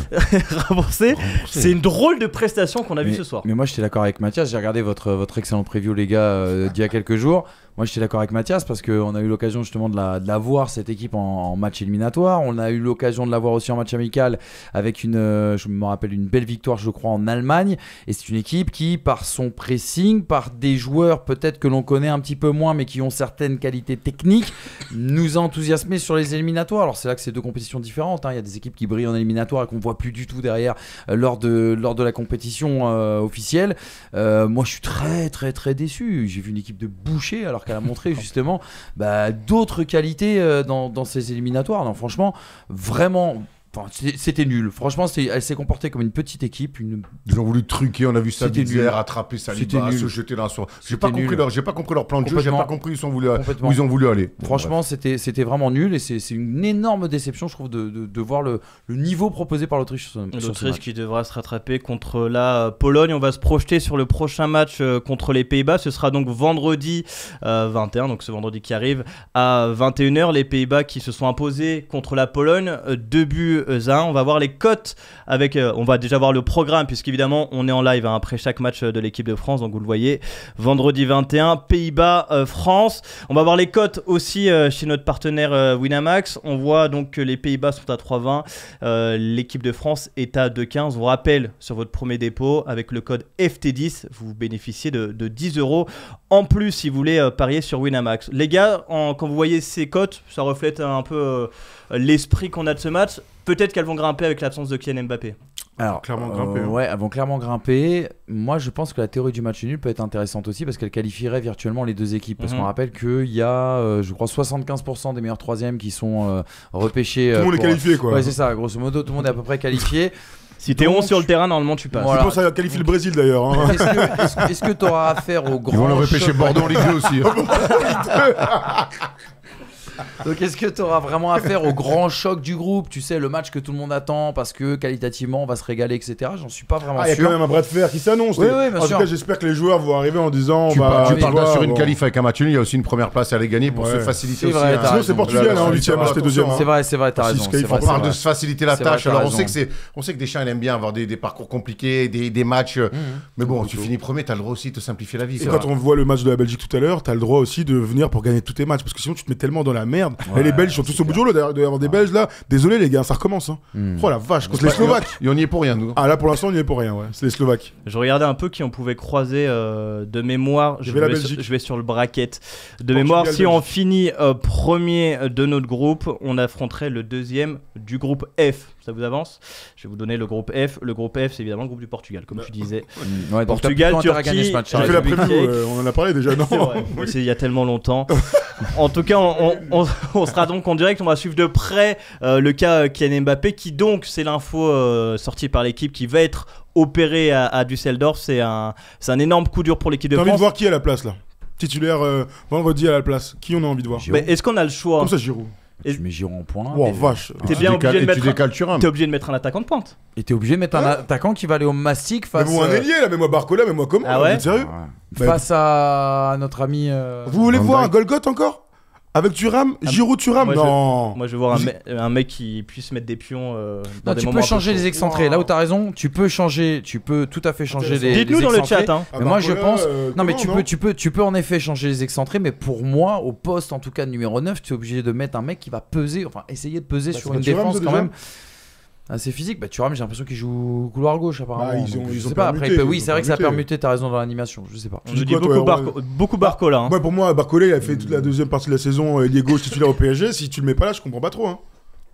C'est une drôle de prestation qu'on a vue ce soir. Mais moi, j'étais d'accord avec Mathias. J'ai regardé votre, votre excellent preview, les gars, euh, d'il y a quelques jours. Moi, j'étais d'accord avec Mathias parce qu'on a eu l'occasion justement de la, voir, cette équipe, en, match éliminatoire. On a eu l'occasion de la voir aussi en match amical avec une, euh, je me rappelle, une belle victoire, je crois, en Allemagne. Et c'est une équipe qui, par son pressing, par des joueurs peut-être que l'on connaît un petit peu moins, mais qui ont certaines qualités techniques, nous a enthousiasmés sur les éliminatoires. Alors, c'est là que c'est deux compétitions différentes. Hein. Il y a des équipes qui brillent en éliminatoire et qu'on voit plus du tout derrière euh, lors, de, lors de la compétition euh, officielle. moi, je suis très, très, très déçu. J'ai vu une équipe de boucher alors elle a montré justement bah, d'autres qualités euh, dans, dans, ces éliminatoires. Non, franchement, vraiment c'était nul. Franchement, elle s'est comportée comme une petite équipe. Une... Ils ont voulu truquer. On a vu Sabitzer attraper Saliba, se jeter dans son. J'ai pas compris leur, pas compris leur plan de jeu. J'ai pas compris où ils ont voulu, ils ont voulu aller. Franchement, c'était, c'était vraiment nul et c'est une énorme déception, je trouve, de, de, voir le, niveau proposé par l'Autriche. L'Autriche qui devra se rattraper contre la Pologne. On va se projeter sur le prochain match euh, contre les Pays-Bas. Ce sera donc vendredi 21, euh, donc ce vendredi qui arrive à 21h. Les Pays-Bas qui se sont imposés contre la Pologne, euh, deux buts on va voir les cotes avec. Euh, on va déjà voir le programme, puisqu'évidemment, on est en live hein, après chaque match euh, de l'équipe de France. Donc, vous le voyez, vendredi 21, Pays-Bas, euh, France. On va voir les cotes aussi chez notre partenaire Winamax. On voit donc que les Pays-Bas sont à 3,20. l'équipe de France est à 2,15. On vous rappelle, sur votre premier dépôt, avec le code FT10, vous bénéficiez de, 10 euros en plus si vous voulez parier sur Winamax. Les gars, quand vous voyez ces cotes, ça reflète un peu l'esprit qu'on a de ce match. Peut-être qu'elles vont grimper avec l'absence de Kylian Mbappé. Alors, clairement grimper, euh, hein. ouais, elles vont clairement grimper. Moi, je pense que la théorie du match nul peut être intéressante aussi parce qu'elle qualifierait virtuellement les deux équipes. Parce mhm. qu'on rappelle qu'il y a, euh, je crois, 75% des meilleurs troisièmes qui sont euh, repêchés. Tout le monde est qualifié, quoi. Ouais, c'est ça, grosso modo, tout le monde est à peu près qualifié. Si t'es 11 sur le terrain, normalement tu passes. Voilà. Je pense qualifier le Brésil d'ailleurs. Hein. Est-ce que t'auras affaire au grand. Ils vont le repêcher Bordeaux en Ligue 2 aussi. Hein. Donc est-ce que tu auras vraiment affaire au grand choc du groupe Tu sais, le match que tout le monde attend parce que qualitativement on va se régaler, etc. J'en suis pas vraiment sûr. Ah, il y a quand même un bras de fer qui s'annonce. en tout cas, j'espère que les joueurs vont arriver en disant. Tu, bah, tu parles sur une qualif avec un match nul, il y a aussi une première place à aller gagner pour se faciliter aussi. Vrai, Sinon, c'est Portugal en 8 c'était deuxième. Hein. C'est vrai, c'est vrai, t'as raison. On parle de se faciliter la tâche. Alors on sait que c'est, on sait que aiment bien avoir des parcours compliqués, des matchs. Euh, mmh. Mais bon, tu finis premier, t'as le droit aussi de simplifier la vie. Et quand on voit le match de la Belgique tout à l'heure, t'as le droit aussi de venir pour gagner tous tes matchs parce que sinon tu te mets tellement dans la merde. les Belges sont tous au bout du rouleau d'ailleurs, d'avoir des Belges là. Désolé les gars, ça recommence. Hein. Hmm. Oh, vache, c'est les Slovaques. Et on y est pour rien, nous. Ah là pour l'instant, on y est pour rien, ouais. C'est les Slovaques. Je regardais un peu qui on pouvait croiser euh, de mémoire. Je, vais sur, le bracket. De mémoire, si on finit euh, premier de notre groupe, on affronterait le deuxième du groupe F ça vous avance Je vais vous donner le groupe F. Le groupe F, c'est évidemment le groupe du Portugal, comme tu bah, disais. Ouais, Portugal, Turquie. Hein. Euh, on en a parlé déjà, non Il y a tellement longtemps. en tout cas, on, sera donc en direct. On va suivre de près euh, le cas Kylian Mbappé, qui donc, c'est l'info euh, sortie par l'équipe, qui va être opéré à, à Düsseldorf. C'est un, un énorme coup dur pour l'équipe de France. envie de voir qui est à la place là Titulaire euh, vendredi à la place. Qui on a envie de voir Est-ce qu'on a le choix Comme ça, Giroud. Et tu mets Giron en pointe. Oh, vache. T'es bien obligé de mettre. T'es obligé de mettre un attaquant de pointe. Et t'es obligé de mettre un attaquant qui va aller au mastic face. Mais moi un euh, ailier là, mais moi Barcola, mais moi comment ah Sérieux ah bah, Face à notre ami. Euh, vous voulez voir un Golgot encore avec Thuram ah, Giroud Thuram moi, Non je, Moi je veux voir euh, un, mec qui puisse mettre des pions. Euh, non, tu peux changer les excentrés. Là où t'as raison, tu peux changer, tu peux tout à fait changer les. Dites-nous dans le chat. Hein. Ah, mais moi je pense. Euh, non mais tu peux, tu peux, tu peux en effet changer les excentrés, mais pour moi au poste en tout cas numéro 9, tu es obligé de mettre un mec qui va peser, enfin essayer de peser bah, sur une défense quand même. C'est physique. Bah, Mais j'ai l'impression qu'il joue couloir gauche, apparemment. Bah, ils ont, pas. Permuté, bah oui, c'est vrai que ça a permuté, t'as raison dans l'animation, je sais pas. je dis beaucoup, beaucoup Barcola. Hein. pour moi, Barcola, il a fait toute la hmm. deuxième partie de la saison, euh, il est gauche titulaire au PSG. Si tu le mets pas là, je comprends pas trop. Hein.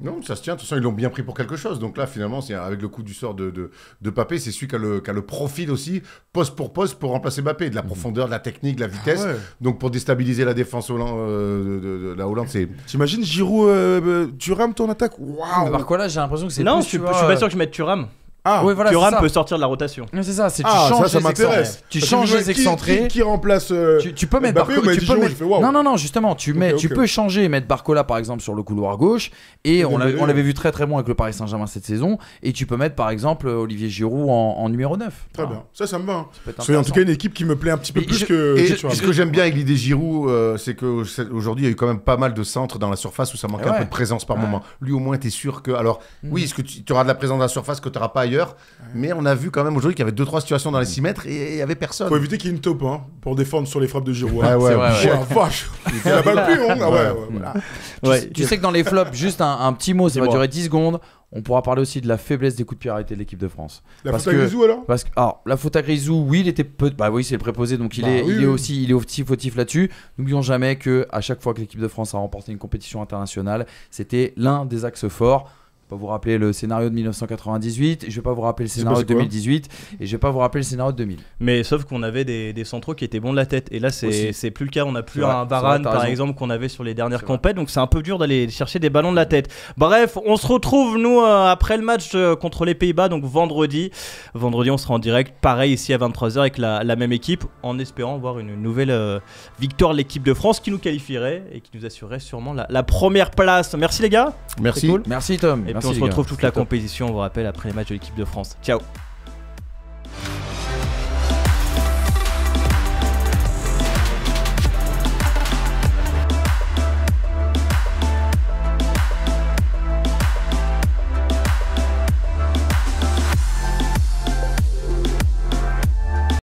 Non, ça se tient. De toute façon, ils l'ont bien pris pour quelque chose. Donc là, finalement, c'est avec le coup du sort de, de, Papé, c'est celui qui a, le, qui profil aussi, poste pour poste, pour remplacer Mbappé. De la mhm. profondeur, de la technique, de la ah vitesse. Donc pour déstabiliser la défense euh, de, la Hollande, c'est. T'imagines Giroud, Tu euh, euh, Thuram, ton attaque Waouh Par quoi là, j'ai l'impression que c'est. Non, plus, je, je, suis pas sûr que je mette Thuram. Ah, voilà, Thuram peut sortir de la rotation. C'est ça, tu Ah, changes ça, ça m'intéresse. Tu changes les qui- excentrés. remplace euh, Tu, peux mettre Non, non, non, justement, tu, mets, tu peux changer mettre Barcola par exemple sur le couloir gauche. Et on l'avait, on vu très très bon avec le Paris Saint-Germain cette saison. Et tu peux mettre par exemple Olivier Giroud en, numéro 9. Très bien. Ça, ça me va. Hein. C'est en tout cas une équipe qui me plaît un petit peu plus que. Et ce que j'aime bien avec l'idée Giroud, euh, c'est que aujourd'hui il y a eu quand même pas mal de centres dans la surface où ça manquait un peu de présence par moment. Lui au moins tu es sûr que alors mm. oui, est-ce que tu auras de la présence dans la surface que t'auras pas ailleurs mais on a vu quand même aujourd'hui qu'il y avait 2-3 situations dans les 6 mètres et il y avait personne. Faut éviter qu'il y ait une taupe hein, pour défendre sur les frappes de Giroud. ouais, ouais, ouais, Tu, sais que dans les flops, juste un, petit mot, ça va durer 10 secondes. On pourra parler aussi de la faiblesse des coups de pied arrêtés de l'équipe de France. La parce faute que, à Grisou alors parce que, alors, la faute à Grisou, oui, il était peu. Bah oui, c'est le préposé, donc il, bah est, il est aussi il est aussi fautif là-dessus. N'oublions jamais que à chaque fois que l'équipe de France a remporté une compétition internationale, c'était l'un des axes forts pas vous rappeler le scénario de 1998, Je je vais pas vous rappeler le scénario de 2018, et je vais pas vous rappeler le scénario de 2000. Mais sauf qu'on avait des, centraux qui étaient bons de la tête, et là c'est plus le cas, on n'a plus un baran, par exemple qu'on avait sur les dernières compètes, donc c'est un peu dur d'aller chercher des ballons de la tête. Bref, on se retrouve nous euh, après le match euh, contre les Pays-Bas, donc vendredi. Vendredi on sera en direct, pareil ici à 23h avec la, même équipe, en espérant voir une nouvelle euh, victoire de l'équipe de France qui nous qualifierait et qui nous assurerait sûrement la, première place. Merci les gars. Merci. Cool. Merci Tom. Eh on se retrouve toute la compétition, on vous rappelle, après les matchs de l'équipe de France. Ciao